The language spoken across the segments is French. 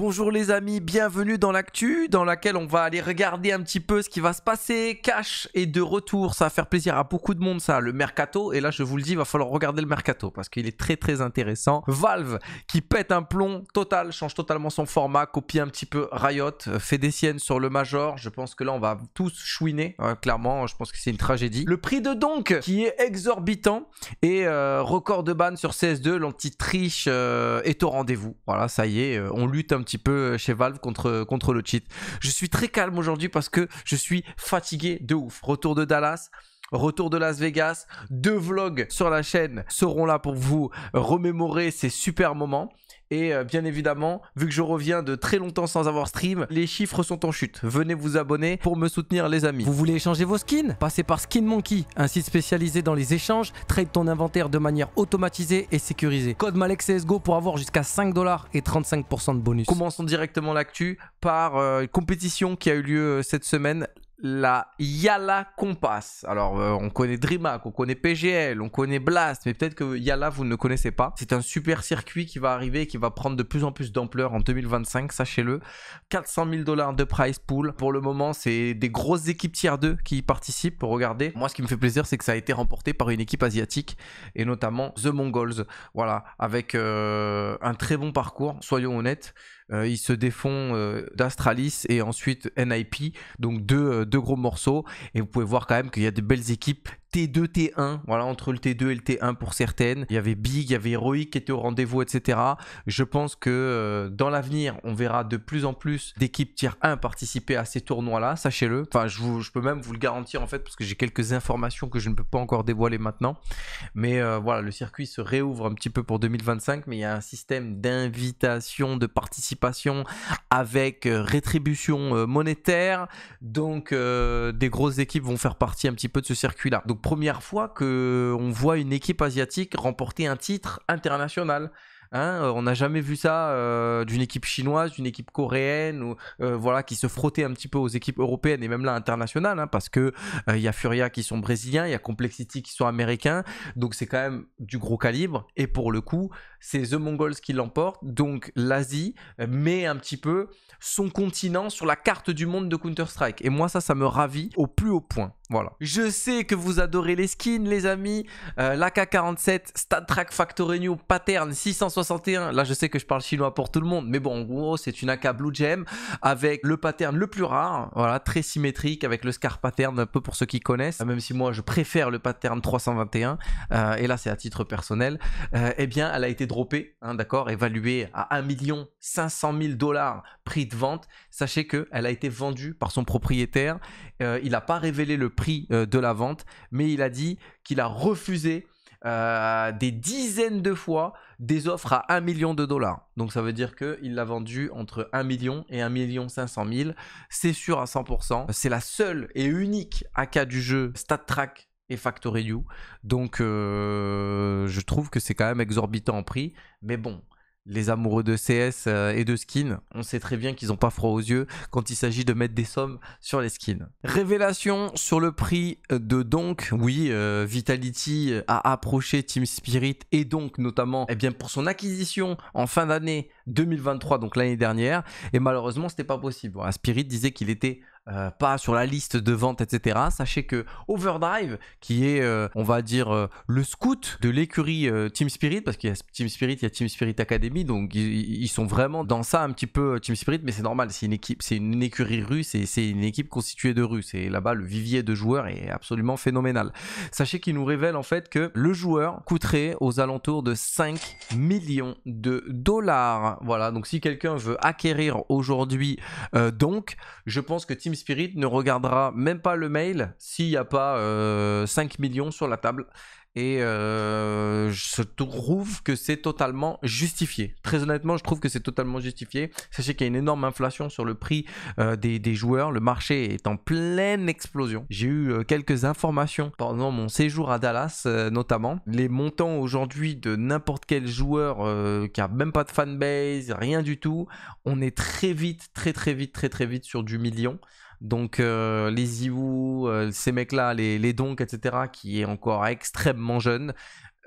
Bonjour les amis, bienvenue dans l'actu dans laquelle on va aller regarder un petit peu ce qui va se passer. Cash est de retour, ça va faire plaisir à beaucoup de monde ça, le mercato. Et là je vous le dis, il va falloir regarder le mercato parce qu'il est très très intéressant. Valve qui pète un plomb total, change totalement son format, copie un petit peu Riot, euh, fait des siennes sur le Major. Je pense que là on va tous chouiner, hein, clairement, je pense que c'est une tragédie. Le prix de Donk qui est exorbitant et euh, record de ban sur CS2, l'anti-triche euh, est au rendez-vous. Voilà, ça y est, on lutte un petit petit peu euh, chez Valve contre, contre le cheat. Je suis très calme aujourd'hui parce que je suis fatigué de ouf. Retour de Dallas. Retour de Las Vegas, deux vlogs sur la chaîne seront là pour vous remémorer ces super moments. Et euh, bien évidemment, vu que je reviens de très longtemps sans avoir stream, les chiffres sont en chute. Venez vous abonner pour me soutenir les amis. Vous voulez échanger vos skins Passez par Skin Monkey, un site spécialisé dans les échanges. Trade ton inventaire de manière automatisée et sécurisée. Code Malek pour avoir jusqu'à 5 dollars et 35% de bonus. Commençons directement l'actu par euh, une compétition qui a eu lieu euh, cette semaine la Yala Compass. Alors, euh, on connaît DreamHack, on connaît PGL, on connaît Blast, mais peut-être que Yala, vous ne connaissez pas. C'est un super circuit qui va arriver et qui va prendre de plus en plus d'ampleur en 2025, sachez-le. 400 000 dollars de price pool. Pour le moment, c'est des grosses équipes tiers 2 qui y participent. Regardez, moi, ce qui me fait plaisir, c'est que ça a été remporté par une équipe asiatique et notamment The Mongols. Voilà, avec euh, un très bon parcours, soyons honnêtes. Euh, Il se défont euh, d'Astralis et ensuite NIP, donc deux, euh, deux gros morceaux. Et vous pouvez voir quand même qu'il y a de belles équipes T2, T1, voilà, entre le T2 et le T1 pour certaines. Il y avait Big, il y avait Heroic qui était au rendez-vous, etc. Je pense que euh, dans l'avenir, on verra de plus en plus d'équipes tier 1 participer à ces tournois-là, sachez-le. Enfin, je, peux même vous le garantir en fait, parce que j'ai quelques informations que je ne peux pas encore dévoiler maintenant. Mais euh, voilà, le circuit se réouvre un petit peu pour 2025, mais il y a un système d'invitation, de participation avec euh, rétribution monétaire. Donc, des grosses équipes vont faire partie un petit peu de ce circuit-là. Donc, première fois qu'on voit une équipe asiatique remporter un titre international. Hein, euh, on n'a jamais vu ça euh, d'une équipe chinoise, d'une équipe coréenne, ou, euh, voilà, qui se frottait un petit peu aux équipes européennes et même là internationales, hein, parce que y a Furia qui sont brésiliens, il y a Complexity qui sont américains, donc c'est quand même du gros calibre. Et pour le coup, c'est The Mongols qui l'emportent, donc l'Asie met un petit peu son continent sur la carte du monde de Counter-Strike. Et moi, ça, ça me ravit au plus haut point. Voilà. Je sais que vous adorez les skins, les amis. L'AK-47, Stat Track Factory New Pattern 660. 61. Là, je sais que je parle chinois pour tout le monde, mais bon, en gros, c'est une AK Blue Gem avec le pattern le plus rare, voilà, très symétrique avec le scar pattern, un peu pour ceux qui connaissent, même si moi je préfère le pattern 321, euh, et là c'est à titre personnel, et euh, eh bien, elle a été droppée, hein, d'accord, évaluée à 1 500 000 dollars prix de vente. Sachez qu'elle a été vendue par son propriétaire. Euh, il n'a pas révélé le prix de la vente, mais il a dit qu'il a refusé euh, des dizaines de fois des offres à 1 million de dollars. Donc ça veut dire qu'il l'a vendu entre 1 million et 1 million 500 000. C'est sûr à 100%. C'est la seule et unique AK du jeu StatTrack et Factory U. Donc euh, je trouve que c'est quand même exorbitant en prix. Mais bon, les amoureux de CS euh, et de skins, on sait très bien qu'ils n'ont pas froid aux yeux quand il s'agit de mettre des sommes sur les skins. Révélation sur le prix de donc, oui, euh, Vitality a approché Team Spirit et donc notamment, eh bien pour son acquisition en fin d'année 2023, donc l'année dernière, et malheureusement ce n'était pas possible. Hein, Spirit disait qu'il était euh, pas sur la liste de vente, etc. Sachez que Overdrive, qui est, euh, on va dire, euh, le scout de l'écurie Team Spirit, parce qu'il y a Team Spirit, il y a Team Spirit Academy, donc ils, sont vraiment dans ça un petit peu Team Spirit, mais c'est normal, c'est une équipe, c'est une écurie russe et c'est une équipe constituée de Russes. Et là-bas, le vivier de joueurs est absolument phénoménal. Sachez qu'il nous révèle en fait que le joueur coûterait aux alentours de 5 millions de dollars. Voilà, donc si quelqu'un veut acquérir aujourd'hui, donc je pense que Team Spirit ne regardera même pas le mail s'il n'y a pas 5 euh, millions sur la table. Et euh, je trouve que c'est totalement justifié. Très honnêtement, je trouve que c'est totalement justifié. Sachez qu'il y a une énorme inflation sur le prix euh, des, joueurs. Le marché est en pleine explosion. J'ai eu quelques informations pendant mon séjour à Dallas, notamment. Les montants aujourd'hui de n'importe quel joueur qui a même pas de fanbase, rien du tout. On est très vite, très très vite, très très vite sur du million. Donc euh, les Iwoo, euh, ces mecs-là, les, les etc., qui est encore extrêmement jeune,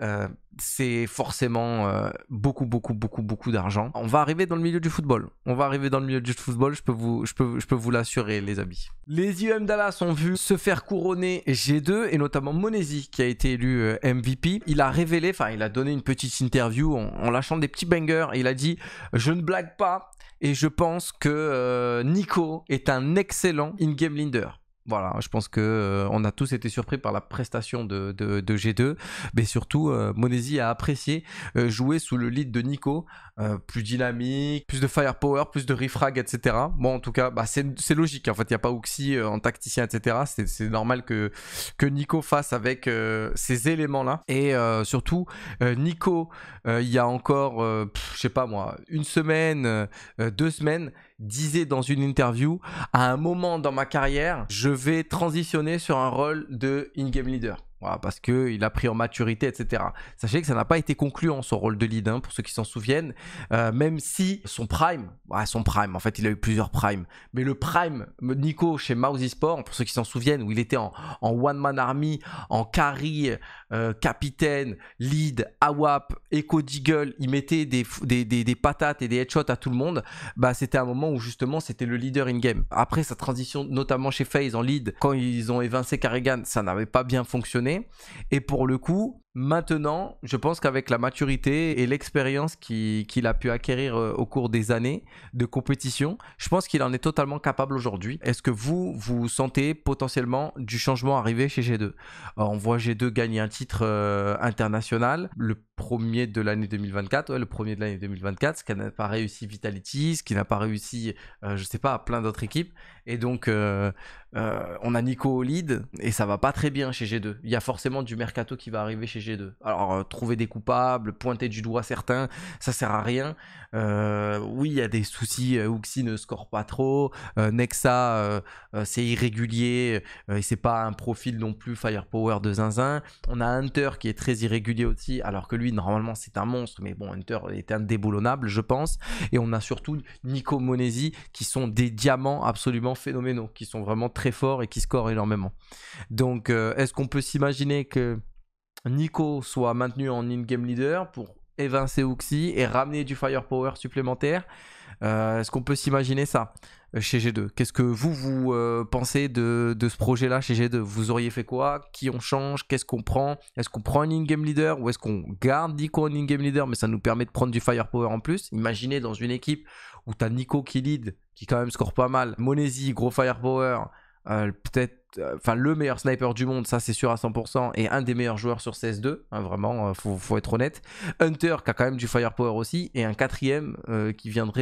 euh, c'est forcément euh, beaucoup, beaucoup, beaucoup, beaucoup d'argent. On va arriver dans le milieu du football. On va arriver dans le milieu du football, je peux vous, je peux, vous l'assurer, les amis. Les IEM Dallas ont vu se faire couronner G2 et notamment Monesi qui a été élu euh, MVP. Il a révélé, enfin, il a donné une petite interview en, lâchant des petits bangers. il a dit Je ne blague pas et je pense que Nico est un excellent in-game leader voilà, je pense que euh, on a tous été surpris par la prestation de, G2, mais surtout euh, Monesi a apprécié euh, jouer sous le lead de Nico, plus dynamique, plus de firepower, plus de refrag, etc. Bon, en tout cas, bah, c'est logique. En fait, il n'y a pas Oxy en tacticien, etc. C'est normal que, que Nico fasse avec ces éléments-là. Et surtout, Nico, il y a encore, je sais pas moi, une semaine, deux semaines, disait dans une interview, à un moment dans ma carrière, je vais transitionner sur un rôle de in-game leader parce qu'il a pris en maturité, etc. Sachez que ça n'a pas été concluant son rôle de lead, hein, pour ceux qui s'en souviennent, euh, même si son prime, ouais, bah, son prime, en fait il a eu plusieurs primes, mais le prime Nico chez Mouse Sport, pour ceux qui s'en souviennent, où il était en, one-man army, en carry, euh, capitaine, lead, AWAP, Echo Deagle, il mettait des, patates et des headshots à tout le monde, bah c'était un moment où justement c'était le leader in-game. Après sa transition, notamment chez FaZe en lead, quand ils ont évincé Karrigan, ça n'avait pas bien fonctionné. Et pour le coup, Maintenant, je pense qu'avec la maturité et l'expérience qu'il a pu acquérir euh, au cours des années de compétition, je pense qu'il en est totalement capable aujourd'hui. Est-ce que vous, vous sentez potentiellement du changement arrivé chez G2 On voit G2 gagner un titre euh, international, le premier de l'année 2024, le premier de l'année 2024, ce qui n'a pas réussi Vitality, ce qui n'a pas réussi, je euh, je sais pas, à plein d'autres équipes. Et donc, on a Nico au lead et ça va pas très bien chez G2. Il y a forcément du mercato qui va arriver chez G2, Alors, euh, trouver des coupables, pointer du doigt certains, ça sert à rien. Euh, oui, il y a des soucis. Euh, Uxie ne score pas trop. Nexa, c'est irrégulier. et c'est pas un profil non plus firepower de zinzin. On a Hunter qui est très irrégulier aussi, alors que lui, normalement, c'est un monstre. Mais bon, Hunter est indéboulonnable, je pense. Et on a surtout Nico Monesi qui sont des diamants absolument phénoménaux, qui sont vraiment très forts et qui scorent énormément. Donc, est-ce qu'on peut s'imaginer que Nico soit maintenu en in-game leader pour évincer Ouxi et ramener du firepower supplémentaire. Euh, est-ce qu'on peut s'imaginer ça euh, chez G2 Qu'est-ce que vous, vous euh, pensez de, ce projet-là chez G2 Vous auriez fait quoi Qui on change Qu'est-ce qu'on prend Est-ce qu'on prend un in-game leader ou est-ce qu'on garde Nico en in-game leader mais ça nous permet de prendre du firepower en plus Imaginez dans une équipe où tu as Nico qui lead, qui quand même score pas mal, Monesi, gros firepower, peut-être euh, enfin le meilleur sniper du monde, ça c'est sûr à 100%, et un des meilleurs joueurs sur CS2, hein, vraiment, euh, faut, être honnête. Hunter qui a quand même du firepower aussi, et un quatrième euh, qui viendrait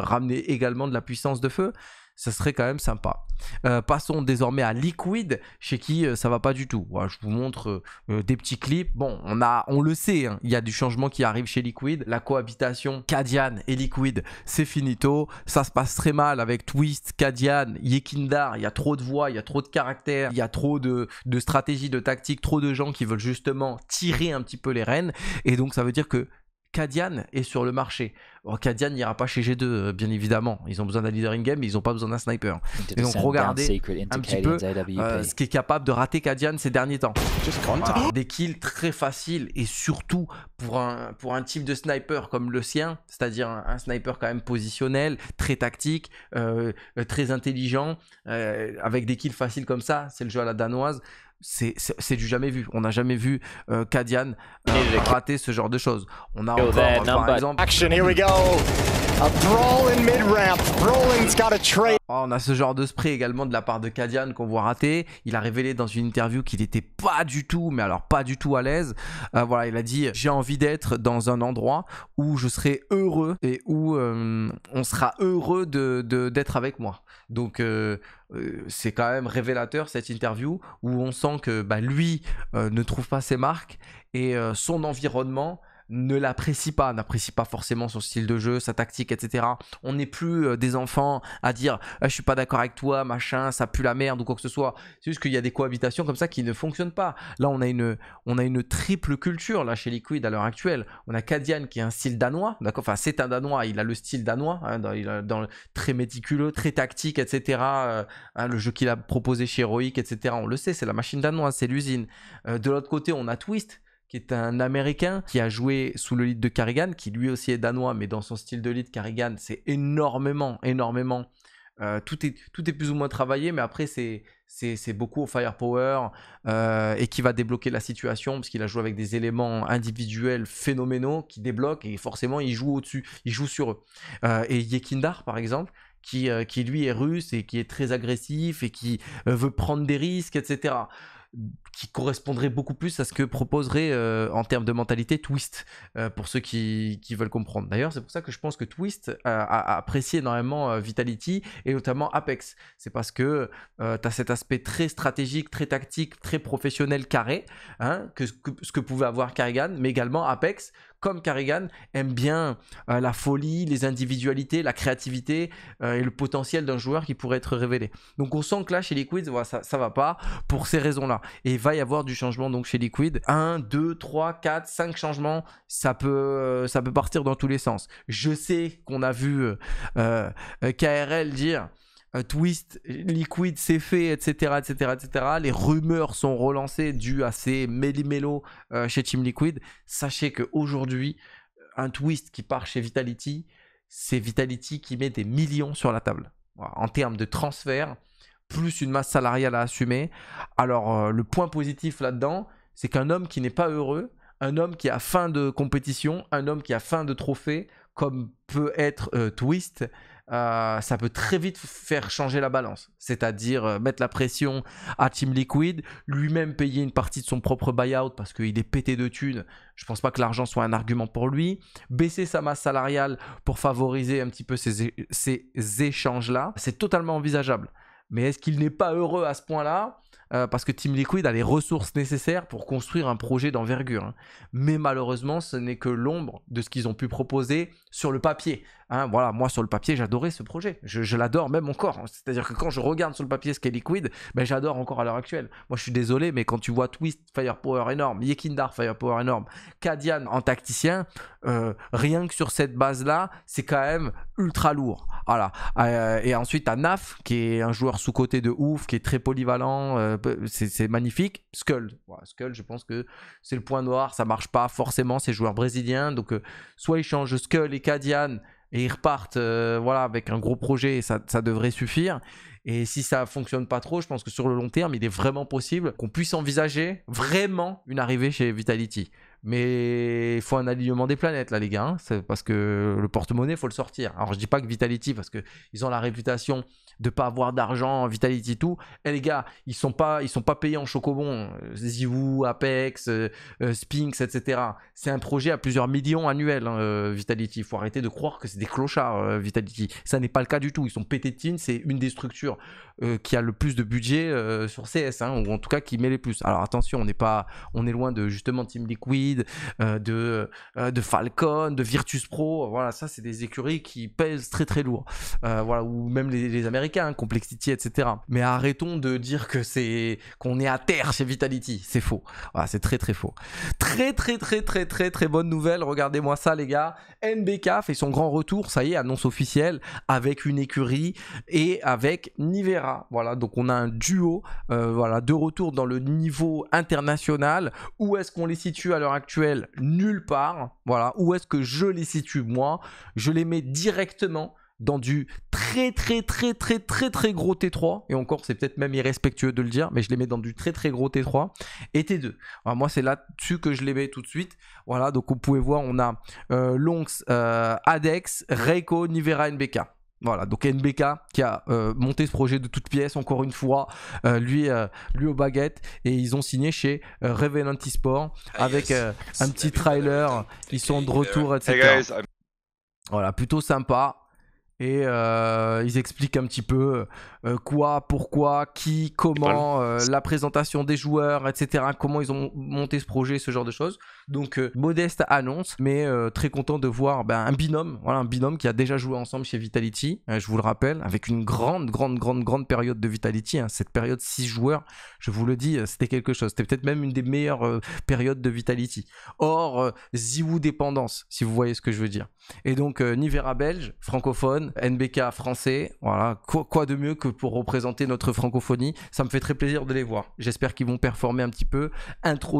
ramener également de la puissance de feu ça serait quand même sympa. Euh, passons désormais à Liquid, chez qui euh, ça va pas du tout. je vous montre euh, des petits clips. Bon, on, a, on le sait, hein, il y a du changement qui arrive chez Liquid. La cohabitation Kadian et Liquid, c'est finito. Ça se passe très mal avec Twist, Kadian, Yekindar. Il y a trop de voix, il y a trop de caractères, il y a trop de, de stratégies, de tactiques, trop de gens qui veulent justement tirer un petit peu les rênes. Et donc ça veut dire que Kadian est sur le marché. Kadian Cadian n'ira pas chez G2, euh, bien évidemment. Ils ont besoin d'un leader in-game, mais ils n'ont pas besoin d'un sniper. Et donc regardez un petit peu euh, ce qui est capable de rater Kadian ces derniers temps. des kills très faciles et surtout pour un, pour un type de sniper comme le sien, c'est-à-dire un, sniper quand même positionnel, très tactique, euh, très intelligent, avec des kills faciles comme ça, c'est le jeu à la danoise c'est du jamais vu. On n'a jamais vu euh, Kadian euh, rater ce genre de choses. On a encore, par exemple... Action, here we go ah, on a ce genre de spray également de la part de Kadian qu'on voit rater. Il a révélé dans une interview qu'il n'était pas du tout, mais alors pas du tout à l'aise. Euh, voilà, il a dit j'ai envie d'être dans un endroit où je serai heureux et où euh, on sera heureux d'être de, d'être avec moi. Donc euh, c'est quand même révélateur cette interview où on sent que bah, lui ne trouve pas ses marques et son environnement ne l'apprécie pas, n'apprécie pas forcément son style de jeu, sa tactique, etc. On n'est plus euh, des enfants à dire ah, je suis pas d'accord avec toi, machin, ça pue la merde ou quoi que ce soit. C'est juste qu'il y a des cohabitations comme ça qui ne fonctionnent pas. Là, on a une, on a une triple culture là chez Liquid à l'heure actuelle. On a Kadian qui est un style danois, d'accord Enfin, c'est un danois, il a le style danois, hein, il a, très méticuleux, très tactique, etc. Euh, hein, le jeu qu'il a proposé chez Heroic, etc. On le sait, c'est la machine danoise, c'est l'usine. Euh, de l'autre côté, on a Twist qui est un Américain qui a joué sous le lead de Karrigan, qui lui aussi est danois, mais dans son style de lead, Karrigan, c'est énormément, énormément. Euh, tout, est, tout est plus ou moins travaillé, mais après, c'est, c'est, beaucoup au firepower euh, et qui va débloquer la situation parce qu'il a joué avec des éléments individuels phénoménaux qui débloquent et forcément, il joue au-dessus, il joue sur eux. Euh, et Yekindar, par exemple, qui, qui lui est russe et qui est très agressif et qui veut prendre des risques, etc qui correspondrait beaucoup plus à ce que proposerait euh, en termes de mentalité Twist, euh, pour ceux qui, veulent comprendre. D'ailleurs, c'est pour ça que je pense que Twist a, apprécié énormément euh, Vitality et notamment Apex. C'est parce que tu as cet aspect très stratégique, très tactique, très professionnel, carré, hein, que, ce que pouvait avoir Kerrigan, mais également Apex, comme Carrigan, aime bien euh, la folie, les individualités, la créativité euh, et le potentiel d'un joueur qui pourrait être révélé. Donc on sent que là, chez Liquid, ça, ça va pas pour ces raisons-là. Et il va y avoir du changement donc chez Liquid. 1, 2, 3, 4, 5 changements, ça peut, euh, ça peut partir dans tous les sens. Je sais qu'on a vu KRL dire Twist, Liquid, c'est fait, etc., etc., etc. Les rumeurs sont relancées dues à ces méli-mélo euh, chez Team Liquid. Sachez qu'aujourd'hui, un Twist qui part chez Vitality, c'est Vitality qui met des millions sur la table. En termes de transfert, plus une masse salariale à assumer. Alors, euh, le point positif là-dedans, c'est qu'un homme qui n'est pas heureux, un homme qui a faim de compétition, un homme qui a faim de trophée, comme peut être euh, Twist, euh, ça peut très vite faire changer la balance. C'est-à-dire euh, mettre la pression à Team Liquid, lui-même payer une partie de son propre buyout parce qu'il est pété de thunes. Je pense pas que l'argent soit un argument pour lui. Baisser sa masse salariale pour favoriser un petit peu ces échanges-là, c'est totalement envisageable. Mais est-ce qu'il n'est pas heureux à ce point-là euh, parce que Team Liquid a les ressources nécessaires pour construire un projet d'envergure. Hein. Mais malheureusement, ce n'est que l'ombre de ce qu'ils ont pu proposer sur le papier. Hein. voilà, moi sur le papier, j'adorais ce projet. Je, l'adore même encore. Hein. C'est-à-dire que quand je regarde sur le papier ce qu'est Liquid, ben, j'adore encore à l'heure actuelle. Moi, je suis désolé, mais quand tu vois Twist, Firepower énorme, Yekindar, Firepower énorme, Kadian en tacticien, euh, rien que sur cette base-là, c'est quand même ultra lourd. Voilà. Euh, et ensuite, à Naf, qui est un joueur sous-côté de ouf, qui est très polyvalent, c'est magnifique. Skull, Skull, je pense que c'est le point noir, ça marche pas forcément, ces joueurs brésiliens. Donc, euh, soit ils changent Skull et Cadian et ils repartent euh, voilà, avec un gros projet, et ça, devrait suffire. Et si ça fonctionne pas trop, je pense que sur le long terme, il est vraiment possible qu'on puisse envisager vraiment une arrivée chez Vitality. Mais il faut un alignement des planètes, là, les gars. Hein. parce que le porte-monnaie, il faut le sortir. Alors, je dis pas que Vitality, parce qu'ils ont la réputation de pas avoir d'argent, Vitality tout. Et eh, les gars, ils sont pas, ils sont pas payés en chocobon. Zivu Apex, euh, euh, Spinx etc. C'est un projet à plusieurs millions annuels, hein, euh, Vitality. Il faut arrêter de croire que c'est des clochards, Vitality. Ça n'est pas le cas du tout. Ils sont pététines C'est une des structures qui a le plus de budget sur CS, hein, ou en tout cas qui met les plus. Alors attention, on n'est pas, on est loin de justement Team Liquid, de, de Falcon, de Virtus Pro. Voilà, ça, c'est des écuries qui pèsent très très lourd. voilà, ou même les, les Américains Hein, complexity, etc. Mais arrêtons de dire que c'est qu'on est à terre chez Vitality, c'est faux. Voilà, c'est très très faux. Très très très très très très bonne nouvelle, regardez-moi ça les gars. NBK fait son grand retour, ça y est, annonce officielle avec une écurie et avec Nivera. Voilà, donc on a un duo, euh, voilà, de retour dans le niveau international. Où est-ce qu'on les situe à l'heure actuelle Nulle part. Voilà, où est-ce que je les situe moi Je les mets directement dans du très très très très très très gros T3, et encore c'est peut-être même irrespectueux de le dire, mais je les mets dans du très très gros T3 et T2. moi c'est là-dessus que je les mets tout de suite. Voilà, donc vous pouvez voir, on a Longs, Adex, Reiko, Nivera, NBK. Voilà, donc NBK qui a monté ce projet de toutes pièces, encore une fois, lui, lui aux baguettes, et ils ont signé chez Revenant Sport avec un petit trailer, ils sont de retour, etc. voilà, plutôt sympa et euh, ils expliquent un petit peu euh, quoi, pourquoi, qui, comment, euh, la présentation des joueurs, etc. Comment ils ont monté ce projet, ce genre de choses. Donc modeste annonce, mais très content de voir ben, un binôme, voilà un binôme qui a déjà joué ensemble chez Vitality. Hein, je vous le rappelle, avec une grande, grande, grande, grande période de Vitality. Hein, cette période six joueurs, je vous le dis, c'était quelque chose. C'était peut-être même une des meilleures périodes de Vitality. Or Ziwoo dépendance, si vous voyez ce que je veux dire. Et donc Nivera belge, francophone NBK français. Voilà, quoi, de mieux que pour représenter notre francophonie Ça me fait très plaisir de les voir. J'espère qu'ils vont performer un petit peu,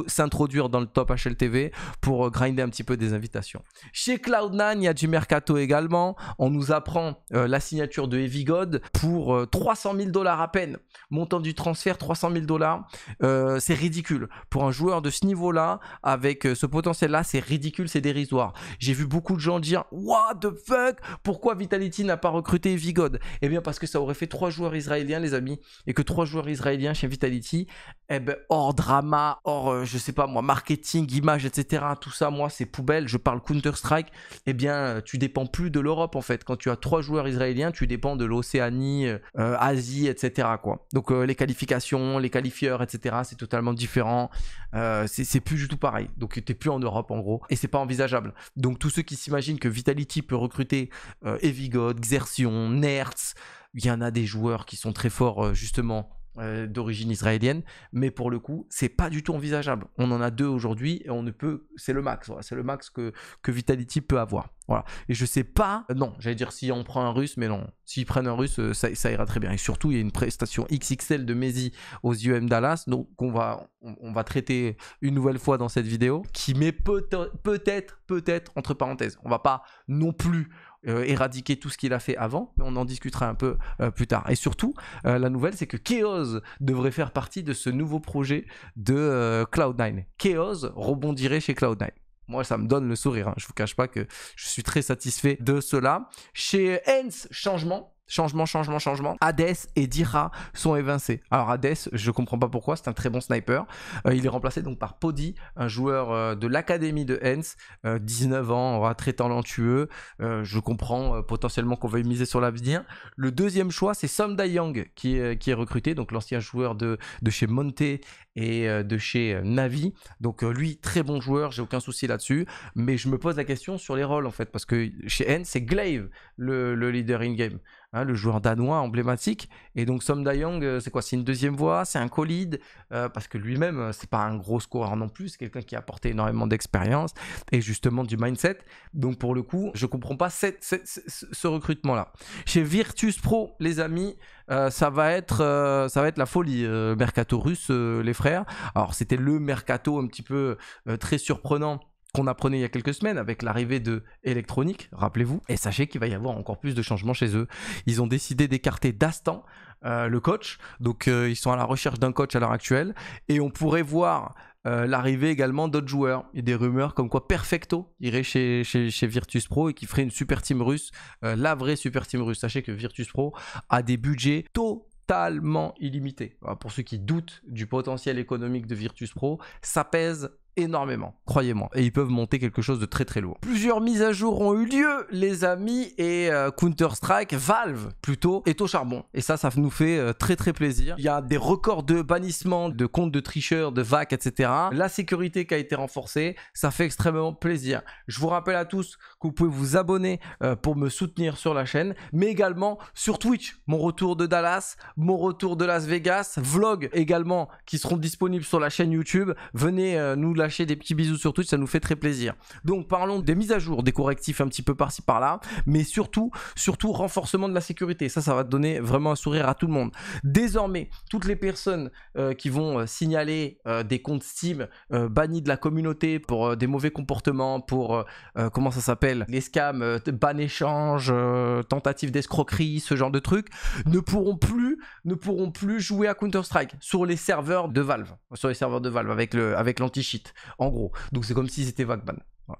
s'introduire dans le top HLTV pour euh, grinder un petit peu des invitations. Chez Cloud9, il y a du mercato également. On nous apprend euh, la signature de Heavy God pour 300 euh, 000 dollars à peine. Montant du transfert 300 000 dollars, c'est ridicule. Pour un joueur de ce niveau-là, avec ce potentiel-là, c'est ridicule, c'est dérisoire. J'ai vu beaucoup de gens dire What the fuck Pourquoi Vitality n'a pas recruté Vigod Eh bien parce que ça aurait fait trois joueurs israéliens, les amis, et que trois joueurs israéliens chez Vitality, eh ben hors drama, hors euh, je sais pas moi marketing, image, etc. Tout ça, moi c'est poubelle. Je parle Counter Strike. Eh bien euh, tu dépends plus de l'Europe en fait. Quand tu as trois joueurs israéliens, tu dépends de l'Océanie, euh, Asie, etc. Quoi. Donc les qualifications, les qualifieurs, etc. C'est totalement différent. c'est plus du tout pareil. Donc t'es plus en Europe en gros, et c'est pas envisageable. Donc tous ceux qui s'imaginent que Vitality peut recruter Evigod exertion Xertion, Il y en a des joueurs qui sont très forts euh, justement euh, d'origine israélienne, mais pour le coup, c'est pas du tout envisageable. On en a deux aujourd'hui et on ne peut, c'est le max, c'est le max que, Vitality peut avoir. Voilà. Et je sais pas, euh, non, j'allais dire si on prend un russe, mais non, s'ils prennent un russe, ça, ira très bien. Et surtout, il y a une prestation XXL de Messi aux UMDallas, Dallas, donc on va, on, va traiter une nouvelle fois dans cette vidéo, qui met peut peut-être, peut-être, entre parenthèses, on va pas non plus euh, éradiquer tout ce qu'il a fait avant, mais on en discutera un peu euh, plus tard. Et surtout, euh, la nouvelle, c'est que Chaos devrait faire partie de ce nouveau projet de Cloud9. Chaos rebondirait chez Cloud9. Moi, ça me donne le sourire. je hein. Je vous cache pas que je suis très satisfait de cela. Chez Hens, changement. Changement, changement, changement. Hades et Dira sont évincés. Alors Hades, je comprends pas pourquoi, c'est un très bon sniper. Euh, il est remplacé donc par Podi, un joueur euh, de l'académie de Hens, 19 euh, ans, très talentueux. je comprends potentiellement qu'on veuille miser sur l'avenir. Le deuxième choix, c'est Som Young, qui est, recruté, donc l'ancien joueur de, chez Monte et de chez Navi. Donc lui, très bon joueur, j'ai aucun souci là-dessus. Mais je me pose la question sur les rôles en fait, parce que chez Hens, c'est Glaive le, le leader in-game. Hein, le joueur danois emblématique. Et donc Som Dayong, euh, c'est quoi C'est une deuxième voie, c'est un colide, euh, parce que lui-même, euh, c'est pas un gros scoreur non plus, c'est quelqu'un qui a apporté énormément d'expérience et justement du mindset. Donc pour le coup, je comprends pas ce recrutement-là. Chez Virtus Pro, les amis, ça va être ça va être la folie mercato russe, les frères. Alors c'était le mercato un petit peu très surprenant qu'on apprenait il y a quelques semaines avec l'arrivée de Electronic, rappelez-vous, et sachez qu'il va y avoir encore plus de changements chez eux. Ils ont décidé d'écarter Dastan, euh, le coach, donc euh, ils sont à la recherche d'un coach à l'heure actuelle, et on pourrait voir euh, l'arrivée également d'autres joueurs. Il y a des rumeurs comme quoi Perfecto irait chez, Virtus Pro et qui ferait une super team russe, la vraie super team russe. Sachez que Virtus Pro a des budgets totalement illimités. pour ceux qui doutent du potentiel économique de Virtus Pro, ça pèse énormément, croyez-moi. Et ils peuvent monter quelque chose de très très lourd. Plusieurs mises à jour ont eu lieu, les amis, et euh, Counter-Strike, Valve plutôt, est au charbon. Et ça, ça nous fait euh, très très plaisir. Il y a des records de bannissement, de comptes de tricheurs, de vagues, etc. La sécurité qui a été renforcée, ça fait extrêmement plaisir. Je vous rappelle à tous que vous pouvez vous abonner euh, pour me soutenir sur la chaîne, mais également sur Twitch. Mon retour de Dallas, mon retour de Las Vegas, vlog également qui seront disponibles sur la chaîne YouTube. Venez nous la lâcher des petits bisous sur Twitch, ça nous fait très plaisir. Donc parlons des mises à jour, des correctifs un petit peu par-ci par-là, mais surtout, surtout renforcement de la sécurité. Ça, ça va donner vraiment un sourire à tout le monde. Désormais, toutes les personnes euh, qui vont euh, signaler euh, des comptes Steam bannis de la communauté pour des mauvais comportements, pour comment ça s'appelle, les scams, ban échange, tentative d'escroquerie, ce genre de trucs, ne pourront plus, ne pourront plus jouer à Counter Strike sur les serveurs de Valve, sur les serveurs de Valve avec le avec l'anti-cheat en gros. Donc c'est comme si c'était Vagban.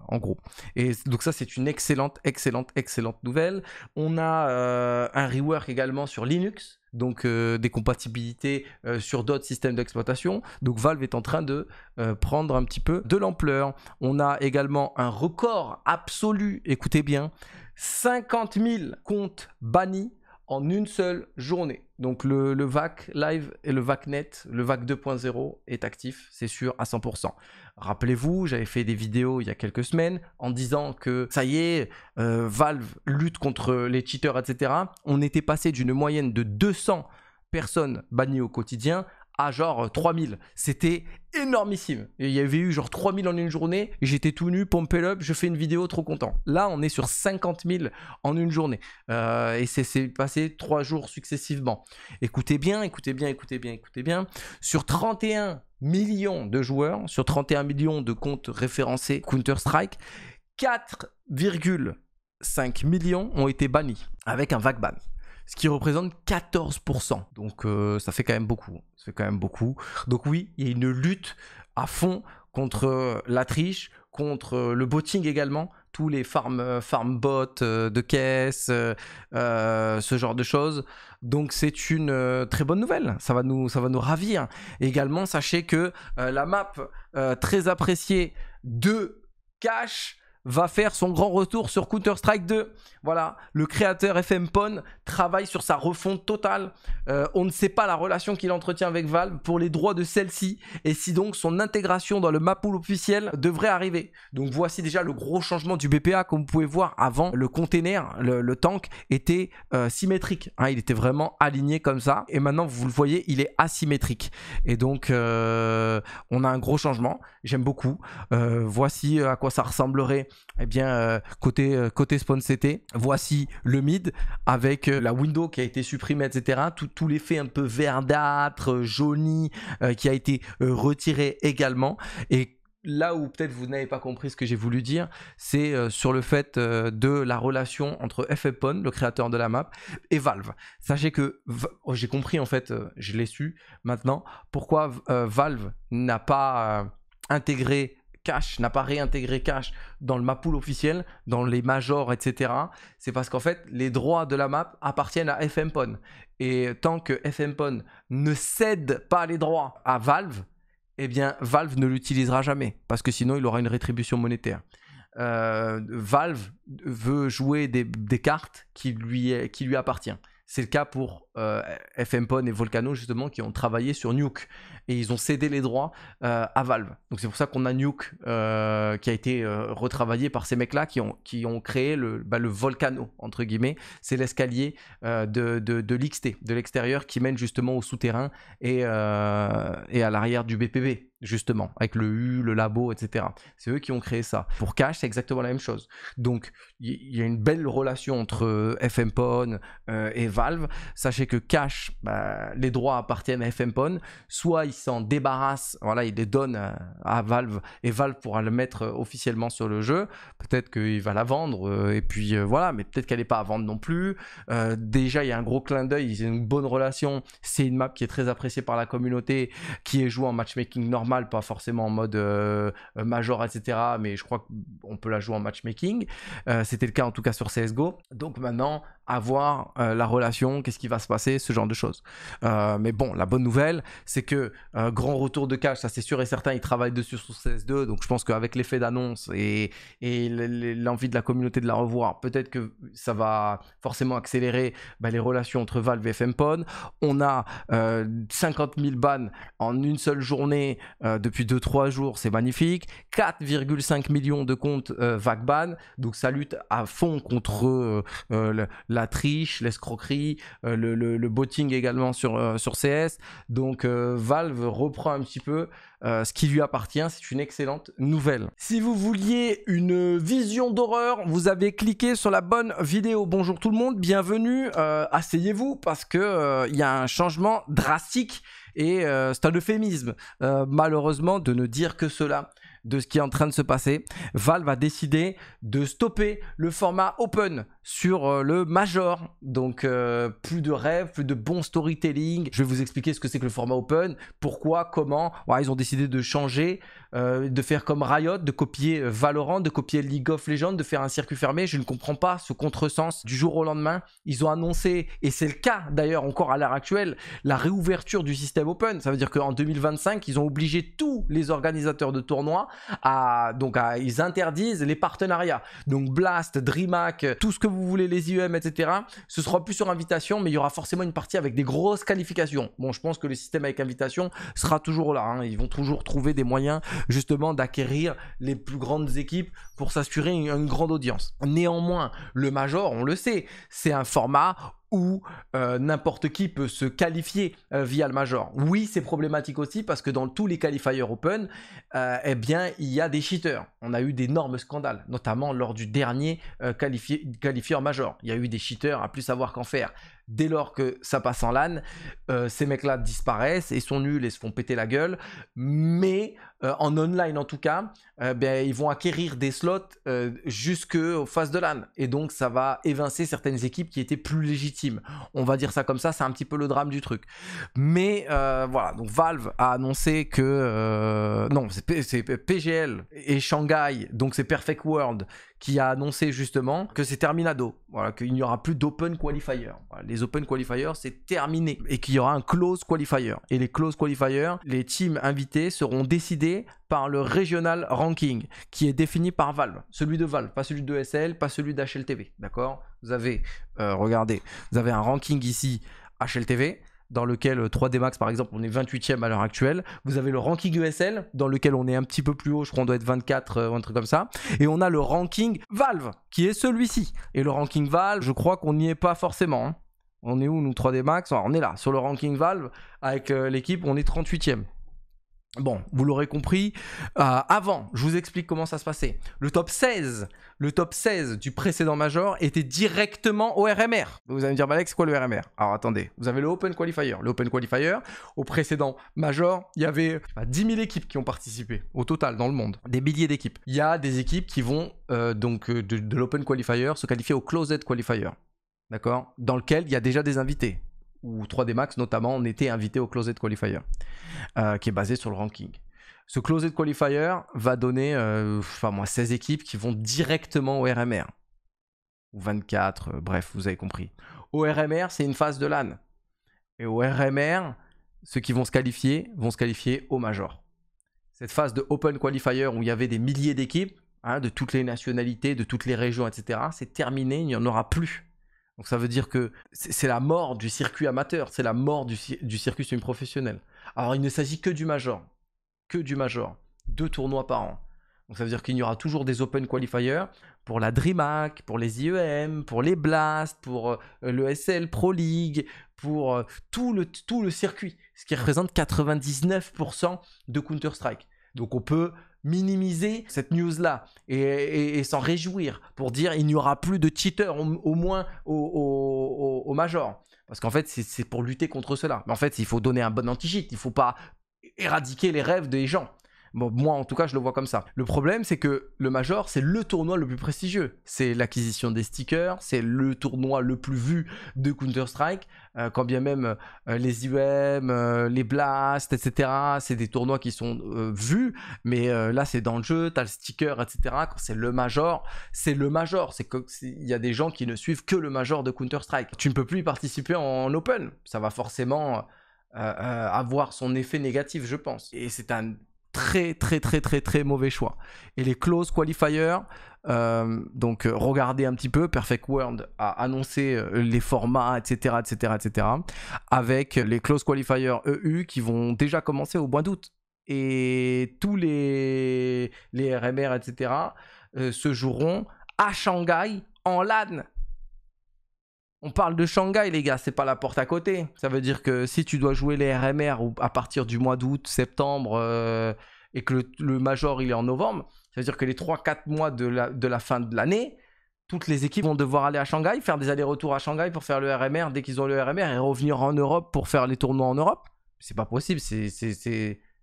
en gros. Et donc ça, c'est une excellente, excellente, excellente nouvelle. On a euh, un rework également sur Linux, donc euh, des compatibilités euh, sur d'autres systèmes d'exploitation. Donc Valve est en train de prendre un petit peu de l'ampleur. On a également un record absolu, écoutez bien, 50 000 comptes bannis en une seule journée. Donc le, VAC live et le VAC net, le VAC 2.0 est actif, c'est sûr, à 100%. Rappelez-vous, j'avais fait des vidéos il y a quelques semaines en disant que ça y est, euh, Valve lutte contre les cheaters, etc. On était passé d'une moyenne de 200 personnes bannies au quotidien à genre 3000. Euh, C'était énormissime. Il y avait eu genre 3000 en une journée, j'étais tout nu, pompé up, je fais une vidéo, trop content. Là, on est sur 50 000 en une journée. Euh, et c'est passé trois jours successivement. Écoutez bien, écoutez bien, écoutez bien, écoutez bien. Sur 31 millions de joueurs, sur 31 millions de comptes référencés Counter-Strike, 4,5 millions ont été bannis avec un vague ban ce qui représente 14%. Donc euh, ça fait quand même beaucoup. quand même beaucoup. Donc oui, il y a une lutte à fond contre euh, la triche, contre euh, le botting également. Tous les farm, farm bots de caisse, ce genre de choses. Donc c'est une très bonne nouvelle. Ça va nous, ça va nous ravir. également, sachez que la map très appréciée de Cash va faire son grand retour sur Counter-Strike 2. Voilà, le créateur FMPON travaille sur sa refonte totale. Euh, on ne sait pas la relation qu'il entretient avec Valve pour les droits de celle-ci et si donc son intégration dans le map officiel devrait arriver. Donc voici déjà le gros changement du BPA. Comme vous pouvez voir, avant, le container, le, tank était euh, symétrique. Hein. il était vraiment aligné comme ça. Et maintenant, vous le voyez, il est asymétrique. Et donc, euh, on a un gros changement. J'aime beaucoup. voici à quoi ça ressemblerait eh bien, euh, côté, euh, côté Spawn voici le mid avec euh, la window qui a été supprimée, etc. Tout, l'effet un peu verdâtre, jauni, qui a été retiré également. Et là où peut-être vous n'avez pas compris ce que j'ai voulu dire, c'est sur le fait de la relation entre FFPON, le créateur de la map, et Valve. Sachez que oh, j'ai compris en fait, je l'ai su maintenant, pourquoi Valve n'a pas intégré Cash, n'a pas réintégré Cash dans le map pool officiel, dans les majors, etc., c'est parce qu'en fait, les droits de la map appartiennent à FMPON. Et tant que FMPON ne cède pas les droits à Valve, eh bien, Valve ne l'utilisera jamais, parce que sinon, il aura une rétribution monétaire. Euh, Valve veut jouer des, cartes qui lui, qui lui appartiennent. C'est le cas pour euh, FMPON et Volcano justement qui ont travaillé sur Nuke et ils ont cédé les droits euh, à Valve. Donc c'est pour ça qu'on a Nuke euh, qui a été retravaillé par ces mecs-là qui ont, qui ont créé le, bah, le Volcano entre guillemets. C'est l'escalier de, de, de l'XT, de l'extérieur qui mène justement au souterrain et, et à l'arrière du BPB justement avec le U, le labo, etc. C'est eux qui ont créé ça. Pour Cash, c'est exactement la même chose. Donc il y, a une belle relation entre FMPON et Valve. Sachez que Cash, bah, les droits appartiennent à FMPON, soit il s'en débarrasse, voilà, il les donne euh, à Valve et Valve pourra le mettre euh, officiellement sur le jeu. Peut-être qu'il va la vendre euh, et puis voilà, mais peut-être qu'elle n'est pas à vendre non plus. déjà, il y a un gros clin d'œil, ils ont une bonne relation. C'est une map qui est très appréciée par la communauté, qui est jouée en matchmaking normal, pas forcément en mode major, etc. Mais je crois qu'on peut la jouer en matchmaking. C'était le cas en tout cas sur CSGO. Donc maintenant, avoir euh, la relation, qu'est-ce qui va se passer, ce genre de choses. Euh, mais bon, la bonne nouvelle, c'est que euh, grand retour de cash, ça c'est sûr et certain, ils travaillent dessus sur CS2, donc je pense qu'avec l'effet d'annonce et, et l'envie de la communauté de la revoir, peut-être que ça va forcément accélérer bah, les relations entre Valve et FMPON. On a 50 000 bans en une seule journée depuis 2-3 jours, c'est magnifique. 4,5 millions de comptes VAC ban, donc ça lutte à fond contre le, la triche, l'escroquerie, euh, le, le, botting également sur, euh, sur CS. Donc euh, Valve reprend un petit peu ce qui lui appartient. C'est une excellente nouvelle. Si vous vouliez une vision d'horreur, vous avez cliqué sur la bonne vidéo. Bonjour tout le monde, bienvenue. Asseyez-vous parce qu'il y a un changement drastique et c'est un euphémisme, malheureusement, de ne dire que cela de ce qui est en train de se passer. Valve a décidé de stopper le format open sur euh, le Major. Donc euh, plus de rêves, plus de bon storytelling. Je vais vous expliquer ce que c'est que le format open, pourquoi, comment. ils ont décidé de changer euh, de faire comme Riot, de copier euh, Valorant, de copier League of Legends, de faire un circuit fermé. Je ne comprends pas ce contresens. Du jour au lendemain, ils ont annoncé, et c'est le cas d'ailleurs encore à l'heure actuelle, la réouverture du système open. Ça veut dire qu'en 2025, ils ont obligé tous les organisateurs de tournois à. Donc, à, ils interdisent les partenariats. Donc, Blast, DreamHack, euh, tout ce que vous voulez, les IEM, etc. Ce sera plus sur invitation, mais il y aura forcément une partie avec des grosses qualifications. Bon, je pense que le système avec invitation sera toujours là. Hein. Ils vont toujours trouver des moyens justement d'acquérir les plus grandes équipes pour s'assurer une, grande audience. Néanmoins, le Major, on le sait, c'est un format où euh, n'importe qui peut se qualifier euh, via le major. Oui, c'est problématique aussi parce que dans tous les qualifiers open, euh, eh bien, il y a des cheaters. On a eu d'énormes scandales, notamment lors du dernier qualifié, qualifier major. Il y a eu des cheaters à plus savoir qu'en faire dès lors que ça passe en LAN, euh, ces mecs-là disparaissent et sont nuls et se font péter la gueule. Mais euh, en online en tout cas, euh, ben, ils vont acquérir des slots jusqu'aux phases de LAN. Et donc ça va évincer certaines équipes qui étaient plus légitimes. On va dire ça comme ça, c'est un petit peu le drame du truc. Mais voilà, donc Valve a annoncé que... non, c'est PGL et Shanghai, donc c'est Perfect World qui a annoncé justement que c'est terminado, voilà, qu'il n'y aura plus d'open qualifier. les open qualifiers, c'est terminé et qu'il y aura un close qualifier. Et les close qualifiers, les teams invités seront décidés par le Regional Ranking, qui est défini par Valve. Celui de Valve, pas celui de SL, pas celui d'HLTV. D'accord Vous avez, euh, regardez, vous avez un ranking ici HLTV dans lequel 3D euh, Max par exemple on est 28e à l'heure actuelle. Vous avez le ranking ESL dans lequel on est un petit peu plus haut, je crois qu'on doit être 24 euh, ou un truc comme ça. Et on a le ranking Valve qui est celui-ci. Et le ranking Valve, je crois qu'on n'y est pas forcément. Hein. On est où nous 3D Max On est là sur le ranking Valve avec euh, l'équipe, on est 38e. Bon, vous l'aurez compris. Euh, avant, je vous explique comment ça se passait. Le top 16, le top 16 du précédent major était directement au RMR. Vous allez me dire, Malek, c'est quoi le RMR Alors attendez, vous avez le Open Qualifier. Le Open Qualifier, au précédent major, il y avait 10 bah, 000 équipes qui ont participé au total dans le monde. Des milliers d'équipes. Il y a des équipes qui vont euh, donc euh, de, de l'Open Qualifier se qualifier au Closed Qualifier. D'accord Dans lequel il y a déjà des invités ou 3D Max notamment, on était invité au Closed Qualifier, euh, qui est basé sur le ranking. Ce Closed Qualifier va donner, euh, enfin moi, 16 équipes qui vont directement au RMR. Ou 24, euh, bref, vous avez compris. Au RMR, c'est une phase de LAN. Et au RMR, ceux qui vont se qualifier vont se qualifier au Major. Cette phase de Open Qualifier où il y avait des milliers d'équipes, hein, de toutes les nationalités, de toutes les régions, etc., c'est terminé, il n'y en aura plus. Donc ça veut dire que c'est la mort du circuit amateur, c'est la mort du, du circuit semi-professionnel. Alors il ne s'agit que du major, que du major, deux tournois par an. Donc ça veut dire qu'il y aura toujours des Open Qualifiers pour la DreamHack, pour les IEM, pour les Blast, pour euh, le SL Pro League, pour euh, tout le, tout le circuit, ce qui représente 99% de Counter-Strike. Donc on peut minimiser cette news-là et, et, s'en réjouir pour dire il n'y aura plus de cheaters au, moins au, major. Parce qu'en fait, c'est pour lutter contre cela. Mais en fait, il faut donner un bon anti-cheat. Il ne faut pas éradiquer les rêves des gens moi en tout cas, je le vois comme ça. Le problème, c'est que le Major, c'est le tournoi le plus prestigieux. C'est l'acquisition des stickers, c'est le tournoi le plus vu de Counter-Strike. Euh, quand bien même euh, les IEM, euh, les Blast, etc., c'est des tournois qui sont vus, mais là, c'est dans le jeu, t'as le sticker, etc. Quand c'est le Major, c'est le Major. C'est Il y a des gens qui ne suivent que le Major de Counter-Strike. Tu ne peux plus y participer en Open. Ça va forcément. avoir son effet négatif, je pense. Et c'est un très très très très très mauvais choix. Et les close qualifiers, euh, donc euh, regardez un petit peu, Perfect World a annoncé euh, les formats, etc., etc., etc., avec les close qualifiers EU qui vont déjà commencer au mois d'août. Et tous les, les RMR, etc., se joueront à Shanghai en LAN. On parle de Shanghai, les gars, c'est pas la porte à côté. Ça veut dire que si tu dois jouer les RMR à partir du mois d'août, septembre, euh, et que le, major il est en novembre, ça veut dire que les 3-4 mois de la, de la, fin de l'année, toutes les équipes vont devoir aller à Shanghai, faire des allers-retours à Shanghai pour faire le RMR dès qu'ils ont le RMR et revenir en Europe pour faire les tournois en Europe. C'est pas possible, c'est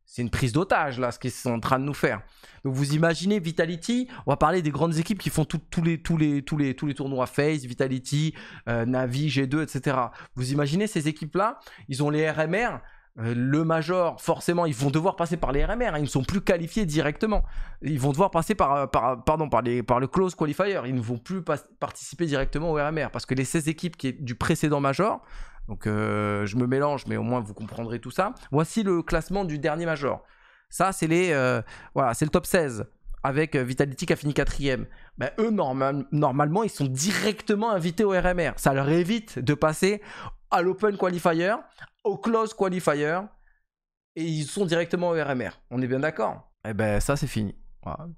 c'est une prise d'otage, là, ce qu'ils sont en train de nous faire. Donc vous imaginez Vitality, on va parler des grandes équipes qui font tous les, tous, les, tous, les, tous les tournois Face, Vitality, euh, Navi, G2, etc. Vous imaginez ces équipes-là, ils ont les RMR, euh, le Major, forcément, ils vont devoir passer par les RMR, hein. ils ne sont plus qualifiés directement. Ils vont devoir passer par, euh, pardon, par, par le Close Qualifier, ils ne vont plus participer directement aux RMR, parce que les 16 équipes qui du précédent Major donc euh, je me mélange, mais au moins vous comprendrez tout ça. Voici le classement du dernier major. Ça, c'est les, euh, voilà, c'est le top 16 avec euh, Vitality qui a fini quatrième. Ben, eux, normalement, ils sont directement invités au RMR. Ça leur évite de passer à l'Open Qualifier, au Close Qualifier, et ils sont directement au RMR. On est bien d'accord Eh ben ça, c'est fini.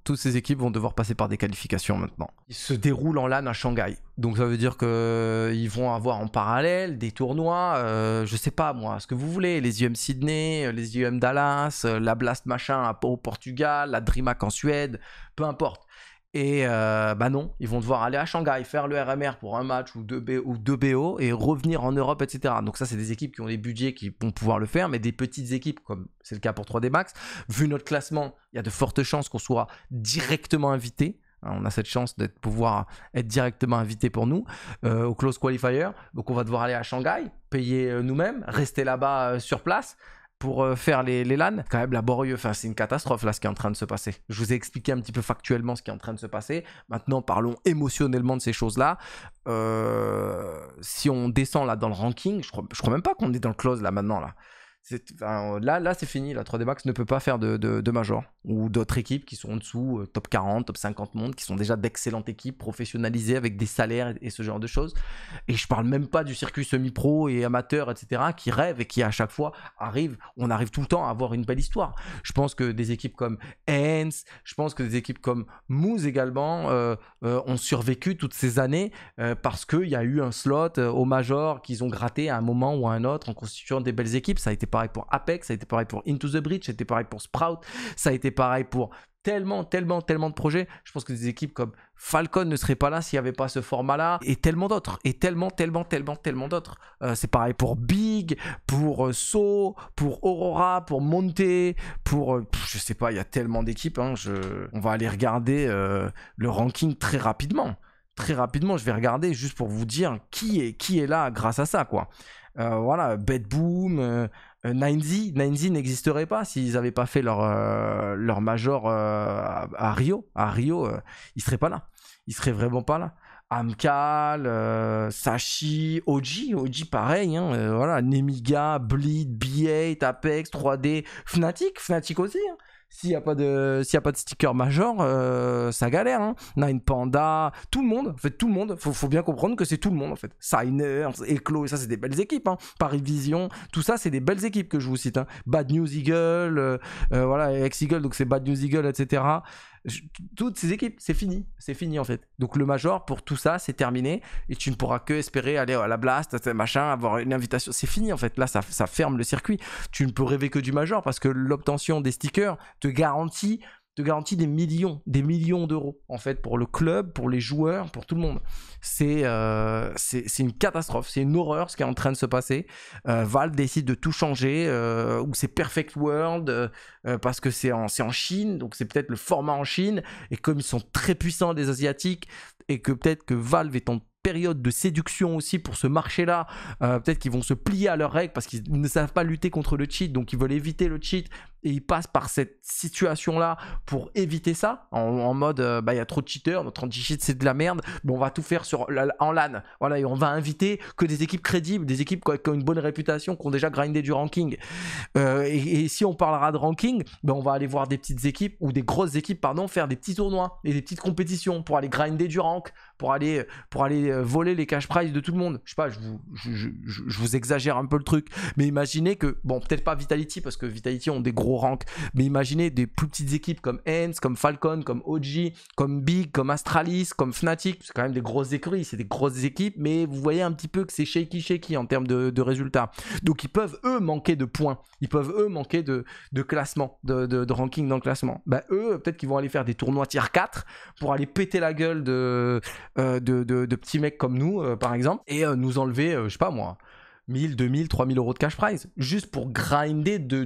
Toutes ces équipes vont devoir passer par des qualifications maintenant. Ils se déroulent en LAN à Shanghai. Donc ça veut dire qu'ils euh, vont avoir en parallèle des tournois, euh, je sais pas moi, ce que vous voulez, les IEM Sydney, euh, les IEM Dallas, la Blast machin au Portugal, la DreamHack en Suède, peu importe. Et euh, bah non, ils vont devoir aller à Shanghai, faire le RMR pour un match ou deux, ou BO et revenir en Europe, etc. Donc ça, c'est des équipes qui ont des budgets qui vont pouvoir le faire, mais des petites équipes, comme c'est le cas pour 3D Max, vu notre classement, il y a de fortes chances qu'on soit directement invité. Hein, on a cette chance d'être pouvoir être directement invité pour nous euh, au Close Qualifier. Donc on va devoir aller à Shanghai, payer euh, nous-mêmes, rester là-bas sur place pour euh, faire les, les LAN, quand même laborieux. Enfin, c'est une catastrophe là ce qui est en train de se passer. Je vous ai expliqué un petit peu factuellement ce qui est en train de se passer. Maintenant, parlons émotionnellement de ces choses-là. Euh, si on descend là dans le ranking, je crois, je crois même pas qu'on est dans le close là maintenant là là, là c'est fini. La 3D Max ne peut pas faire de, de, Major ou d'autres équipes qui sont en dessous, euh, top 40, top 50 monde, qui sont déjà d'excellentes équipes professionnalisées avec des salaires et, ce genre de choses. Et je parle même pas du circuit semi-pro et amateur, etc., qui rêvent et qui à chaque fois arrive On arrive tout le temps à avoir une belle histoire. Je pense que des équipes comme Hens, je pense que des équipes comme Moose également euh, euh, ont survécu toutes ces années parce qu'il y a eu un slot au Major qu'ils ont gratté à un moment ou à un autre en constituant des belles équipes. Ça a été pareil pour Apex, ça a été pareil pour Into the Bridge, c'était pareil pour Sprout, ça a été pareil pour tellement, tellement, tellement de projets. Je pense que des équipes comme Falcon ne seraient pas là s'il n'y avait pas ce format-là, et tellement d'autres, et tellement, tellement, tellement, tellement d'autres. Euh, c'est pareil pour Big, pour euh, So, pour Aurora, pour Monte, pour... je euh, je sais pas, il y a tellement d'équipes. Hein, on va aller regarder le ranking très rapidement. Très rapidement, je vais regarder juste pour vous dire qui est, qui est là grâce à ça, quoi. voilà, Bedboom... 90 euh, n'existerait pas s'ils n'avaient pas fait leur, euh, leur major euh, à, Rio. À Rio, ils seraient pas là. Ils seraient vraiment pas là. Amkal, Sashi, Oji, Oji pareil, hein, voilà, Nemiga, Bleed, B8, Apex, 3D, Fnatic, Fnatic aussi. Hein. S'il n'y a, pas de, y a pas de sticker major, euh, ça galère. Hein. Nine Panda, tout le monde, en fait, tout le monde. Faut, faut bien comprendre que c'est tout le monde, en fait. Signers, Eclos, et ça, c'est des belles équipes. Hein. Paris Vision, tout ça, c'est des belles équipes que je vous cite. Hein. Bad News Eagle, euh, euh, voilà, Ex Eagle, donc c'est Bad News Eagle, etc toutes ces équipes, c'est fini, c'est fini en fait. Donc le major pour tout ça, c'est terminé et tu ne pourras que espérer aller à la blast, machin, avoir une invitation, c'est fini en fait. Là, ça, ça ferme le circuit. Tu ne peux rêver que du major parce que l'obtention des stickers te garantit de garantie des millions, des millions d'euros, en fait, pour le club, pour les joueurs, pour tout le monde. C'est euh, une catastrophe, c'est une horreur ce qui est en train de se passer. Euh, Valve décide de tout changer, euh, ou c'est Perfect World, parce que c'est en, en Chine, donc c'est peut-être le format en Chine, et comme ils sont très puissants, les Asiatiques, et que peut-être que Valve est en période de séduction aussi pour ce marché-là. Peut-être qu'ils vont se plier à leurs règles parce qu'ils ne savent pas lutter contre le cheat, donc ils veulent éviter le cheat, et il passe par cette situation-là pour éviter ça, en, mode euh, bah il y a trop de cheaters, notre anti-cheat c'est de la merde, bon on va tout faire sur en LAN, voilà, et on va inviter que des équipes crédibles, des équipes qui ont une bonne réputation, qui ont déjà grindé du ranking. Euh, et, si on parlera de ranking, bah, on va aller voir des petites équipes ou des grosses équipes, pardon, faire des petits tournois et des petites compétitions pour aller grinder du rank, pour aller, pour aller euh, voler les cash prizes de tout le monde. Je sais pas, je vous, je, je, je vous exagère un peu le truc, mais imaginez que, bon, peut-être pas Vitality, parce que Vitality ont des gros rank. Mais imaginez des plus petites équipes comme Hens, comme Falcon, comme OG, comme Big, comme Astralis, comme Fnatic. C'est quand même des grosses écuries, c'est des grosses équipes, mais vous voyez un petit peu que c'est shaky shaky en termes de, résultats. Donc ils peuvent eux manquer de points, ils peuvent eux manquer de, classement, de, ranking dans le classement. Bah eux, peut-être qu'ils vont aller faire des tournois tier 4 pour aller péter la gueule de, euh, de, petits mecs comme nous, euh, par exemple, et euh, nous enlever, je sais pas moi. 1000, 2000, 3000 euros de cash prize, juste pour grinder de,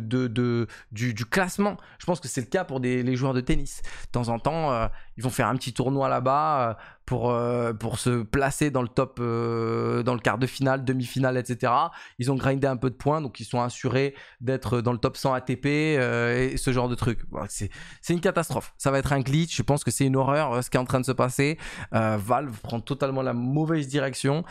du, classement. Je pense que c'est le cas pour les joueurs de tennis. De temps en temps, euh, ils vont faire un petit tournoi là-bas, euh, pour, euh, pour se placer dans le top, euh, dans le quart de finale, demi-finale, etc. Ils ont grindé un peu de points, donc ils sont assurés d'être dans le top 100 ATP euh, et ce genre de truc. c'est une catastrophe. Ça va être un glitch. Je pense que c'est une horreur ce qui est en train de se passer. Valve prend totalement la mauvaise direction,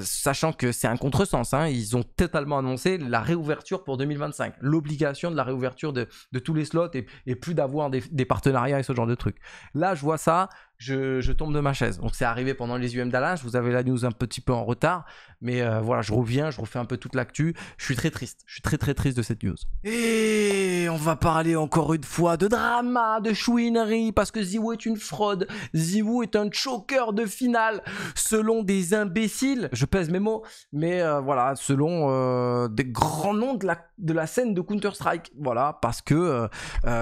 sachant que c'est un contresens. Hein. Ils ont totalement annoncé la réouverture pour 2025, l'obligation de la réouverture de, de, tous les slots et, plus d'avoir des, des partenariats et ce genre de truc. Là, je vois ça je, tombe de ma chaise. Donc c'est arrivé pendant les UM d'Alain, je vous avais la news un petit peu en retard, mais euh, voilà, je reviens, je refais un peu toute l'actu. Je suis très triste. Je suis très très triste de cette news. Et on va parler encore une fois de drama, de chouinerie, parce que Ziwoo est une fraude. Ziwoo est un choker de finale, selon des imbéciles. Je pèse mes mots, mais euh, voilà, selon euh, des grands noms de la, de la scène de Counter-Strike. Voilà, parce que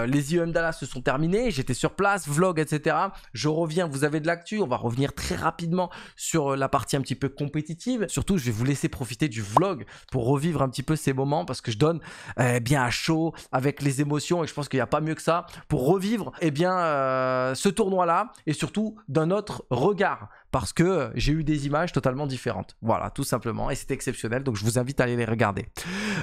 les IEM Dallas se sont terminés. J'étais sur place, vlog, etc. Je reviens, vous avez de l'actu. On va revenir très rapidement sur la partie un petit peu compétitive, surtout je vais vous laisser profiter du vlog pour revivre un petit peu ces moments parce que je donne euh, bien à chaud avec les émotions et je pense qu'il n'y a pas mieux que ça pour revivre eh bien euh, ce tournoi-là et surtout d'un autre regard parce que j'ai eu des images totalement différentes. Voilà, tout simplement. Et c'est exceptionnel, donc je vous invite à aller les regarder.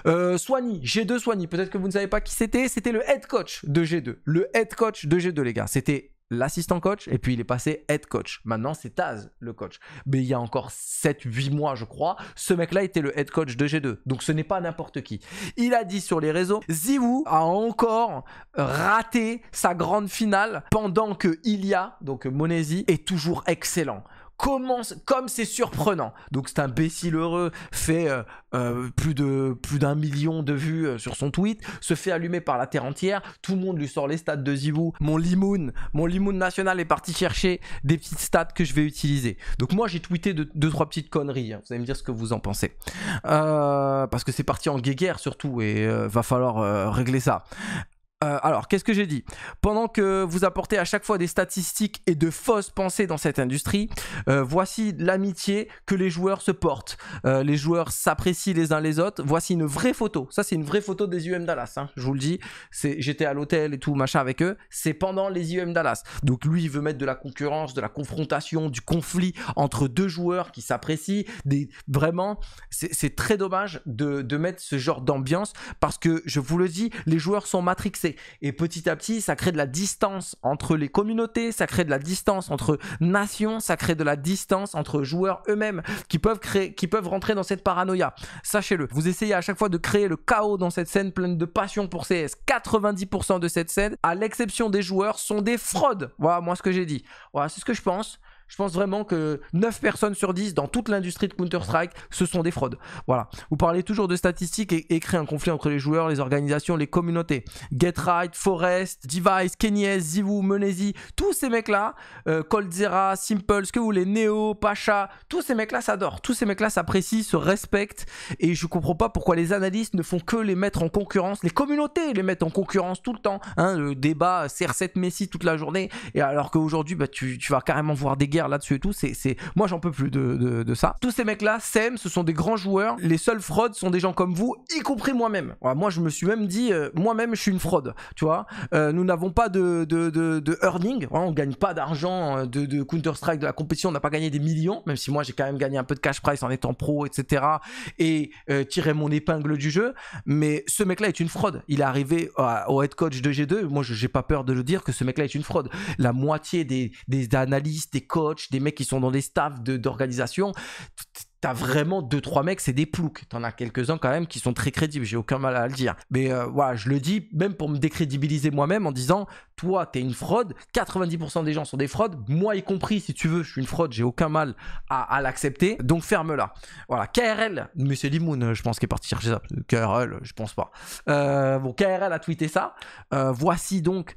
Euh, Soigny, G2 Soigny, peut-être que vous ne savez pas qui c'était. C'était le head coach de G2. Le head coach de G2, les gars. C'était l'assistant coach et puis il est passé head coach. Maintenant, c'est Taz le coach. Mais il y a encore 7 8 mois, je crois, ce mec-là était le head coach de G2. Donc ce n'est pas n'importe qui. Il a dit sur les réseaux, Ziwoo a encore raté sa grande finale pendant que Ilia, donc Monesi est toujours excellent comme c'est surprenant. Donc cet imbécile heureux fait euh, euh, plus de plus d'un million de vues euh, sur son tweet, se fait allumer par la terre entière, tout le monde lui sort les stats de Zibou. Mon Limoun, mon Limoun national est parti chercher des petites stats que je vais utiliser. Donc moi j'ai tweeté de, deux trois petites conneries. Hein. Vous allez me dire ce que vous en pensez, parce que c'est parti en guéguerre surtout et va falloir régler ça. Euh, alors, qu'est-ce que j'ai dit Pendant que vous apportez à chaque fois des statistiques et de fausses pensées dans cette industrie, euh, voici l'amitié que les joueurs se portent. Euh, les joueurs s'apprécient les uns les autres. Voici une vraie photo. Ça, c'est une vraie photo des UM Dallas. Hein, je vous le dis, j'étais à l'hôtel et tout, machin avec eux. C'est pendant les UM Dallas. Donc lui, il veut mettre de la concurrence, de la confrontation, du conflit entre deux joueurs qui s'apprécient. Des... Vraiment, c'est très dommage de, de mettre ce genre d'ambiance parce que, je vous le dis, les joueurs sont matrixés et petit à petit, ça crée de la distance entre les communautés, ça crée de la distance entre nations, ça crée de la distance entre joueurs eux-mêmes qui peuvent créer, qui peuvent rentrer dans cette paranoïa. Sachez-le, vous essayez à chaque fois de créer le chaos dans cette scène pleine de passion pour CS. 90% de cette scène, à l'exception des joueurs, sont des fraudes. Voilà moi ce que j'ai dit. Voilà, c'est ce que je pense je pense vraiment que 9 personnes sur 10 dans toute l'industrie de Counter-Strike, ce sont des fraudes. Voilà. Vous parlez toujours de statistiques et, créez un conflit entre les joueurs, les organisations, les communautés. Get Right, Forest, Device, Kenyes, Zivu, Menezi, tous ces mecs-là, euh, Coldzera, Simple, ce que vous voulez, Neo, Pacha, tous ces mecs-là s'adorent, tous ces mecs-là s'apprécient, se respectent et je comprends pas pourquoi les analystes ne font que les mettre en concurrence, les communautés les mettent en concurrence tout le temps. Hein, le débat CR7 Messi toute la journée et alors qu'aujourd'hui bah, tu, vas carrément voir des là-dessus et tout. C'est, Moi, j'en peux plus de, de, ça. Tous ces mecs-là, SEM, ce sont des grands joueurs. Les seuls fraudes sont des gens comme vous, y compris moi-même. moi, je me suis même dit, euh, moi-même, je suis une fraude. Tu vois, euh, nous n'avons pas de, de, de earning. Hein, on gagne pas d'argent euh, de, Counter-Strike, de la compétition. On n'a pas gagné des millions, même si moi, j'ai quand même gagné un peu de cash price en étant pro, etc. Et tirer mon épingle du jeu. Mais ce mec-là est une fraude. Il est arrivé au head coach de G2. Moi, j'ai pas peur de le dire que ce mec-là est une fraude. La moitié des, des analystes, des coachs, des mecs qui sont dans des staffs d'organisation. T'as vraiment deux trois mecs, c'est des ploucs. T'en as quelques-uns quand même qui sont très crédibles. J'ai aucun mal à le dire. Mais euh, voilà, je le dis même pour me décrédibiliser moi-même en disant, toi t'es une fraude. 90% des gens sont des fraudes, moi y compris. Si tu veux, je suis une fraude. J'ai aucun mal à, l'accepter. Donc ferme-la. Voilà. KRL, Monsieur Limoun, je pense qu'il est parti chercher ça. KRL, je pense pas. Euh, bon, KRL a tweeté ça. Euh, voici donc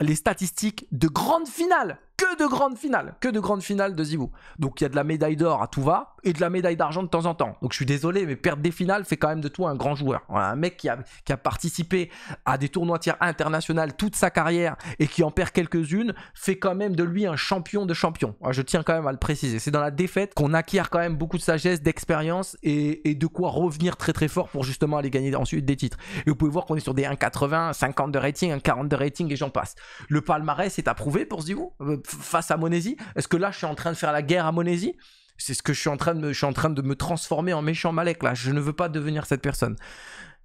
les statistiques de grande finale que de grandes finales, que de grandes finales de Zibou. Donc il y a de la médaille d'or à tout va et de la médaille d'argent de temps en temps. Donc je suis désolé, mais perdre des finales fait quand même de toi un grand joueur. un mec qui a, participé à des tournois tiers internationaux toute sa carrière et qui en perd quelques-unes fait quand même de lui un champion de champion. je tiens quand même à le préciser. C'est dans la défaite qu'on acquiert quand même beaucoup de sagesse, d'expérience et, de quoi revenir très très fort pour justement aller gagner ensuite des titres. Et vous pouvez voir qu'on est sur des 1,80, 50 de rating, 1,40 de rating et j'en passe. Le palmarès est approuvé pour Zibou euh, face à Monesi Est-ce que là, je suis en train de faire la guerre à Monesi C'est ce que je suis en train de me, je suis en train de me transformer en méchant Malek là. Je ne veux pas devenir cette personne.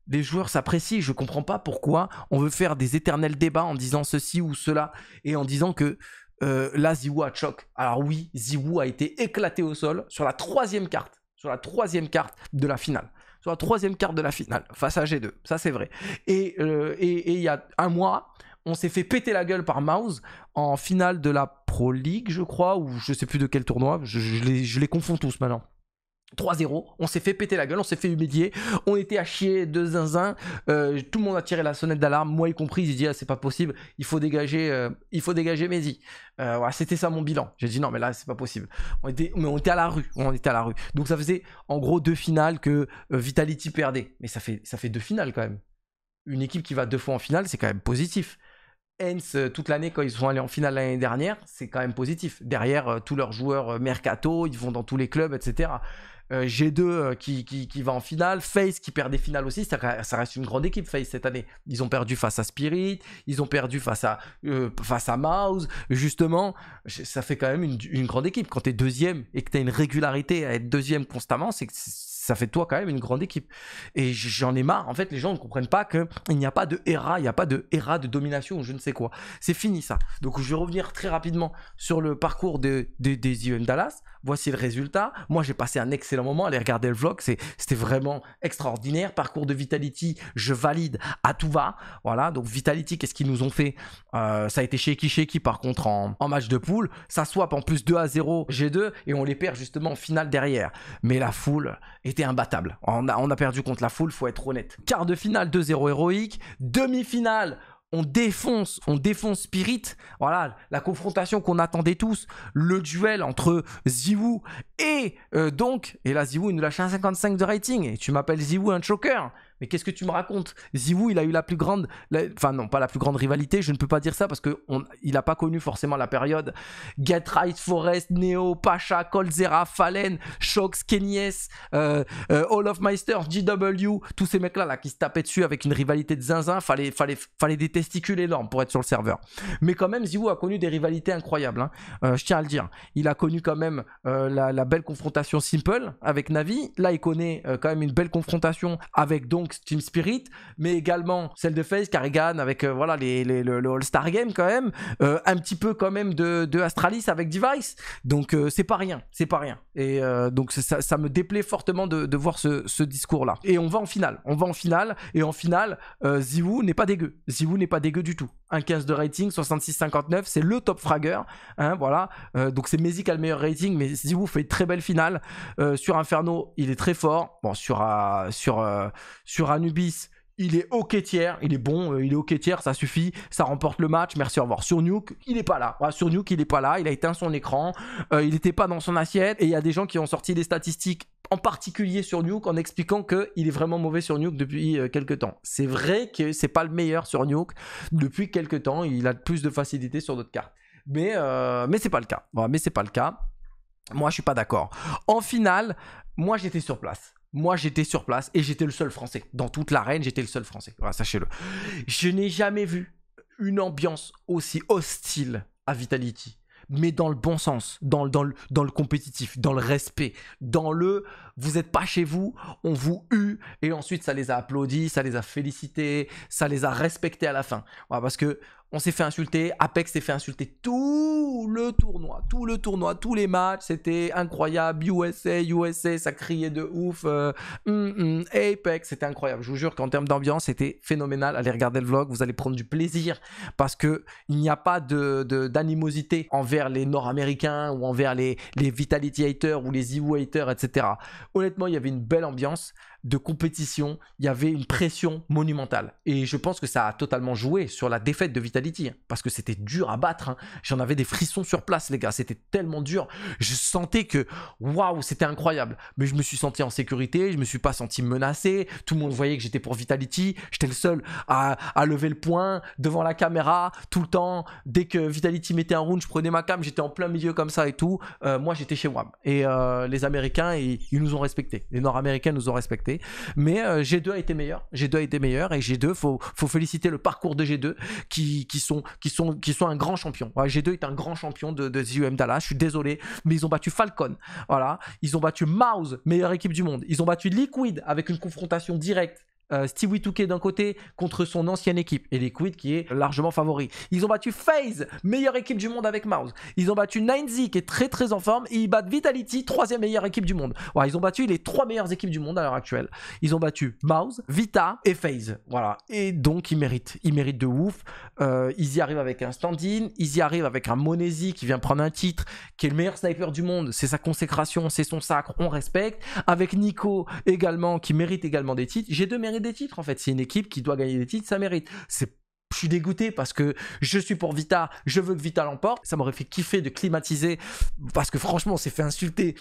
Les joueurs s'apprécient. Je ne comprends pas pourquoi on veut faire des éternels débats en disant ceci ou cela et en disant que euh, là, a choc. Alors oui, Ziwu a été éclaté au sol sur la troisième carte, sur la troisième carte de la finale. Sur la troisième carte de la finale, face à G2, ça c'est vrai. Et euh, il et, y a un mois, on s'est fait péter la gueule par Mouse en finale de la Pro League, je crois, ou je sais plus de quel tournoi. Je, les, confonds tous maintenant. 3-0, on s'est fait péter la gueule, on s'est fait humilier, on était à chier de zinzin, euh, tout le monde a tiré la sonnette d'alarme, moi y compris, j'ai dit ah, c'est pas possible, il faut dégager, euh, il faut dégager Mehdi. Euh, c'était ça mon bilan. J'ai dit non mais là c'est pas possible. On était, mais on était à la rue, on était à la rue. Donc ça faisait en gros deux finales que Vitality perdait, mais ça fait, ça fait deux finales quand même. Une équipe qui va deux fois en finale, c'est quand même positif. Heinz euh, toute l'année quand ils sont allés en finale l'année dernière, c'est quand même positif. Derrière, euh, tous leurs joueurs euh, mercato, ils vont dans tous les clubs, etc. G2 qui, qui, qui, va en finale, Face qui perd des finales aussi, ça, reste une grande équipe Face cette année. Ils ont perdu face à Spirit, ils ont perdu face à, face à Mouse, justement, ça fait quand même une, grande équipe. Quand tu es deuxième et que tu as une régularité à être deuxième constamment, c'est ça fait toi quand même une grande équipe. Et j'en ai marre. En fait, les gens ne comprennent pas qu'il n'y a pas de ERA, il n'y a pas de ERA de domination ou je ne sais quoi. C'est fini ça. Donc, je vais revenir très rapidement sur le parcours de, des IEM Dallas. Voici le résultat. Moi, j'ai passé un excellent moment. Allez regarder le vlog. C'était vraiment extraordinaire. Parcours de Vitality, je valide à tout va. Voilà. Donc, Vitality, qu'est-ce qu'ils nous ont fait euh, Ça a été chez qui par contre en, en match de poule. Ça swap en plus 2 à 0 G2 et on les perd justement en finale derrière. Mais la foule est imbattable. On a, perdu contre la foule, faut être honnête. Quart de finale, 2-0 héroïque. Demi-finale, on défonce, on défonce Spirit. Voilà, la confrontation qu'on attendait tous, le duel entre Ziwu et euh, donc, et là Ziwu il nous lâche un 55 de rating. Et tu m'appelles Ziwu un choker mais qu'est-ce que tu me racontes Ziwu, il a eu la plus grande, enfin non, pas la plus grande rivalité, je ne peux pas dire ça parce qu'il n'a pas connu forcément la période. Get Right, Forest, Neo, Pacha, Colzera, Fallen, Shox, Kenyes, euh, euh, All of Meister, GW, tous ces mecs-là qui se tapaient dessus avec une rivalité de zinzin, fallait, fallait, fallait des testicules énormes pour être sur le serveur. Mais quand même, ZywOo a connu des rivalités incroyables, hein. euh, je tiens à le dire. Il a connu quand même la, belle confrontation Simple avec Navi, là il connaît quand même une belle confrontation avec Don Team Spirit, mais également celle de Face, Carrigan avec euh, voilà les, le, All-Star Game quand même, euh, un petit peu quand même de, de Astralis avec Device, donc euh, c'est pas rien, c'est pas rien. Et donc ça, me déplaît fortement de, voir ce, discours-là. Et on va en finale, on va en finale, et en finale, ZywOo n'est pas dégueu, Ziwu n'est pas dégueu du tout un de rating, 66-59, c'est le top fragger. Hein, voilà. Euh, donc c'est Messi qui a le meilleur rating, mais Zibou fait une très belle finale. Euh, sur Inferno, il est très fort. Bon, sur, euh, sur, euh, sur Anubis, il est ok tiers, il est bon, euh, il est ok tiers, ça suffit, ça remporte le match, merci, au revoir. Sur Nuke, il n'est pas là. sur Nuke, il est pas là, il a éteint son écran, euh, il n'était pas dans son assiette, et il y a des gens qui ont sorti des statistiques, en particulier sur Nuke, en expliquant qu'il est vraiment mauvais sur Nuke depuis euh, quelques temps. C'est vrai que c'est pas le meilleur sur Nuke, depuis quelques temps, il a plus de facilité sur d'autres cartes. Mais, mais c'est pas le cas. mais c'est pas le cas. Moi, je suis pas d'accord. En finale, moi, j'étais sur place. Moi, j'étais sur place et j'étais le seul Français. Dans toute l'arène, j'étais le seul Français. Voilà, ah, sachez-le. Je n'ai jamais vu une ambiance aussi hostile à Vitality. Mais dans le bon sens, dans, le, dans le compétitif, dans le respect, dans le vous n'êtes pas chez vous, on vous eut, et ensuite ça les a applaudis, ça les a félicités, ça les a respectés à la fin. Voilà, parce que on s'est fait insulter, Apex s'est fait insulter tout le tournoi, tout le tournoi, tous les matchs, c'était incroyable, USA, USA, ça criait de ouf, euh, hum, hum, Apex, c'était incroyable, je vous jure qu'en termes d'ambiance, c'était phénoménal, allez regarder le vlog, vous allez prendre du plaisir, parce que il n'y a pas d'animosité de, envers les Nord-Américains, ou envers les, Vitality haters, ou les EU haters, etc. Honnêtement, il y avait une belle ambiance, de compétition, il y avait une pression monumentale. Et je pense que ça a totalement joué sur la défaite de Vitality, hein, parce que c'était dur à battre. Hein. J'en avais des frissons sur place, les gars, c'était tellement dur. Je sentais que, waouh, c'était incroyable. Mais je me suis senti en sécurité, je me suis pas senti menacé, tout le monde voyait que j'étais pour Vitality, j'étais le seul à, lever le poing devant la caméra, tout le temps. Dès que Vitality mettait un round, je prenais ma cam, j'étais en plein milieu comme ça et tout. Euh, moi, j'étais chez WAM. Et euh, les Américains, ils, ils nous ont respectés. Les Nord-Américains nous ont respectés. Mais euh, G2 a été meilleur. G2 a été meilleur et G2, faut, faut féliciter le parcours de G2 qui, sont, qui, sont, qui sont un grand champion. G2 est un grand champion de, de ZUM Dallas. Je suis désolé, mais ils ont battu Falcon. Voilà. Ils ont battu Mouse, meilleure équipe du monde. Ils ont battu Liquid avec une confrontation directe euh, Stewie d'un côté contre son ancienne équipe et les Liquid qui est largement favori. Ils ont battu FaZe, meilleure équipe du monde avec Mouse. Ils ont battu 9 qui est très très en forme et ils battent Vitality, troisième meilleure équipe du monde. ils ont battu les trois meilleures équipes du monde à l'heure actuelle. Ils ont battu Mouse, Vita et FaZe. Voilà. Et donc ils méritent. Ils méritent de ouf. ils euh, y arrivent avec un stand-in, ils y arrivent avec un Monesi qui vient prendre un titre, qui est le meilleur sniper du monde. C'est sa consécration, c'est son sacre, on respecte. Avec Nico également qui mérite également des titres. J'ai deux mérites des titres en fait. C'est une équipe qui doit gagner des titres, ça mérite. C'est je suis dégoûté parce que je suis pour Vita, je veux que Vita l'emporte. Ça m'aurait fait kiffer de climatiser parce que franchement, on s'est fait insulter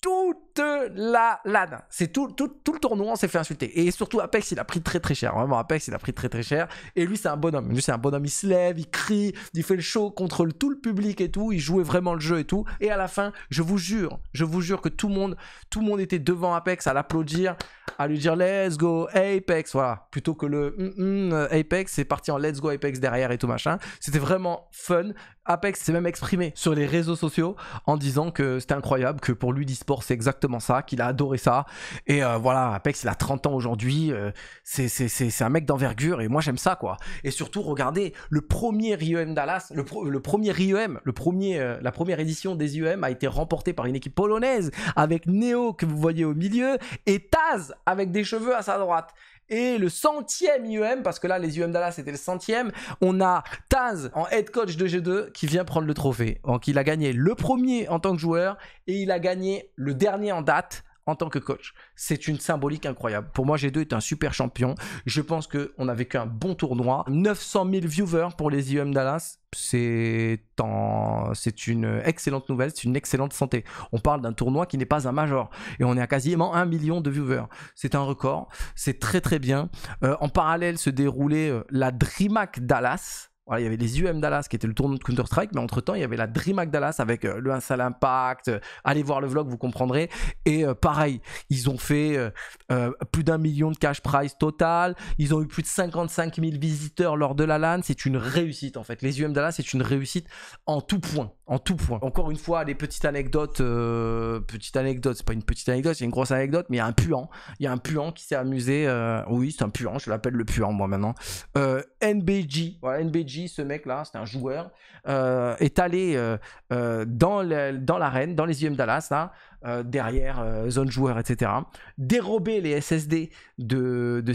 toute la LAN. C'est tout, tout, le tournoi, on s'est fait insulter. Et surtout, Apex, il a pris très très cher. Vraiment, Apex, il a pris très très cher. Et lui, c'est un bonhomme. Lui, c'est un bonhomme. Il se lève, il crie, il fait le show, Contre tout le public et tout. Il jouait vraiment le jeu et tout. Et à la fin, je vous jure, je vous jure que tout le monde, tout le monde était devant Apex à l'applaudir, à lui dire Let's go Apex. Voilà. Plutôt que le mm, mm, euh, Apex, c'est parti en Let's go Apex derrière et tout machin. C'était vraiment fun. Apex s'est même exprimé sur les réseaux sociaux en disant que c'était incroyable que pour lui, c'est exactement ça, qu'il a adoré ça. Et euh, voilà, Apex, il a 30 ans aujourd'hui, euh, c'est un mec d'envergure, et moi j'aime ça, quoi. Et surtout, regardez, le premier IEM Dallas, le, premier IEM, le premier, e euh, la première édition des IEM a été remportée par une équipe polonaise, avec Neo que vous voyez au milieu, et Taz avec des cheveux à sa droite et le centième U.M. parce que là, les U.M. E Dallas, c'était le centième. On a Taz en head coach de G2 qui vient prendre le trophée. Donc, il a gagné le premier en tant que joueur et il a gagné le dernier en date en tant que coach. C'est une symbolique incroyable. Pour moi, G2 est un super champion. Je pense qu'on a vécu un bon tournoi. 900 000 viewers pour les IEM Dallas. C'est une excellente nouvelle, c'est une excellente santé. On parle d'un tournoi qui n'est pas un major et on est à quasiment 1 million de viewers. C'est un record, c'est très très bien. Euh, en parallèle se déroulait euh, la DreamHack Dallas il y avait les UM Dallas qui était le tournoi de Counter-Strike, mais entre-temps, il y avait la DreamHack Dallas avec euh, le Insal Impact. Euh, allez voir le vlog, vous comprendrez. Et euh, pareil, ils ont fait plus d'un million de cash prize total. Ils ont eu plus de 55 000 visiteurs lors de la LAN. C'est une réussite, en fait. Les UM Dallas, c'est une réussite en tout point en tout point. Encore une fois, les petites anecdotes, euh, petite anecdote, c'est pas une petite anecdote, c'est une grosse anecdote, mais il y a un puant, il y a un puant qui s'est amusé, euh, oui, c'est un puant, je l'appelle le puant moi maintenant. Euh, NBJ, ce mec là, c'est un joueur, euh, est allé dans l'arène, dans, les IEM Dallas derrière zone joueur, etc. Dérober les SSD de, de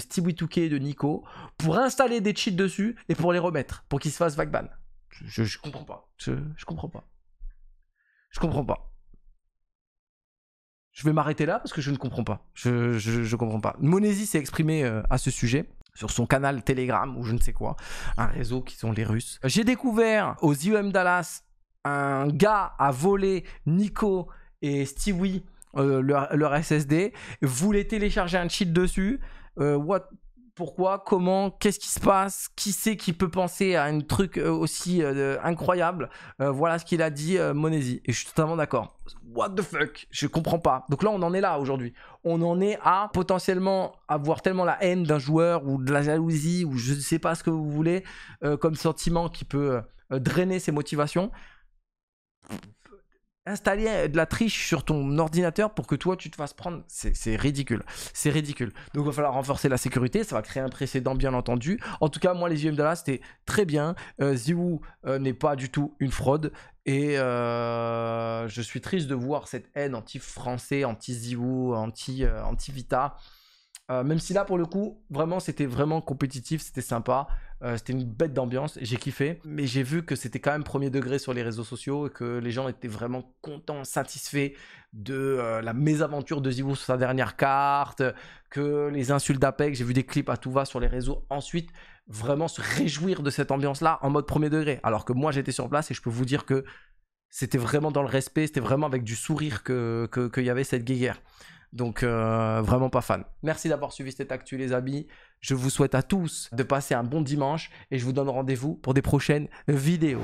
et de Nico pour installer des cheats dessus et pour les remettre, pour qu'ils se fassent vagban je, comprends pas. Je, comprends pas. Je comprends pas. Je vais m'arrêter là parce que je ne comprends pas. Je, je, comprends pas. Monesi s'est exprimé euh, à ce sujet sur son canal Telegram ou je ne sais quoi, un réseau qui sont les Russes. J'ai découvert aux IEM Dallas un gars a volé Nico et Stewie euh, leur, leur, SSD, voulait télécharger un cheat dessus. Euh, what pourquoi, comment, qu'est-ce qui se passe, qui c'est qui peut penser à un truc euh, aussi euh, incroyable. Euh, voilà ce qu'il a dit Monesi. Et je suis totalement d'accord. What the fuck Je comprends pas. Donc là, on en est là aujourd'hui. On en est à potentiellement avoir tellement la haine d'un joueur ou de la jalousie ou je ne sais pas ce que vous voulez comme sentiment qui peut drainer ses motivations installer de la triche sur ton ordinateur pour que toi tu te fasses prendre, c'est ridicule. C'est ridicule. Donc il va falloir renforcer la sécurité, ça va créer un précédent bien entendu. En tout cas, moi les de c'était très bien. Euh, euh, n'est pas du tout une fraude. Et euh, je suis triste de voir cette haine anti-français, anti-Ziwoo, anti euh, vita euh, même si là, pour le coup, vraiment, c'était vraiment compétitif, c'était sympa, euh, c'était une bête d'ambiance, j'ai kiffé. Mais j'ai vu que c'était quand même premier degré sur les réseaux sociaux et que les gens étaient vraiment contents, satisfaits de euh, la mésaventure de Zivou sur sa dernière carte, que les insultes d'Apex, j'ai vu des clips à tout va sur les réseaux. Ensuite, vraiment se réjouir de cette ambiance-là en mode premier degré. Alors que moi, j'étais sur place et je peux vous dire que c'était vraiment dans le respect, c'était vraiment avec du sourire qu'il que, y avait cette guéguerre. Donc euh, vraiment pas fan. Merci d'avoir suivi cette actu les amis. Je vous souhaite à tous de passer un bon dimanche et je vous donne rendez-vous pour des prochaines vidéos.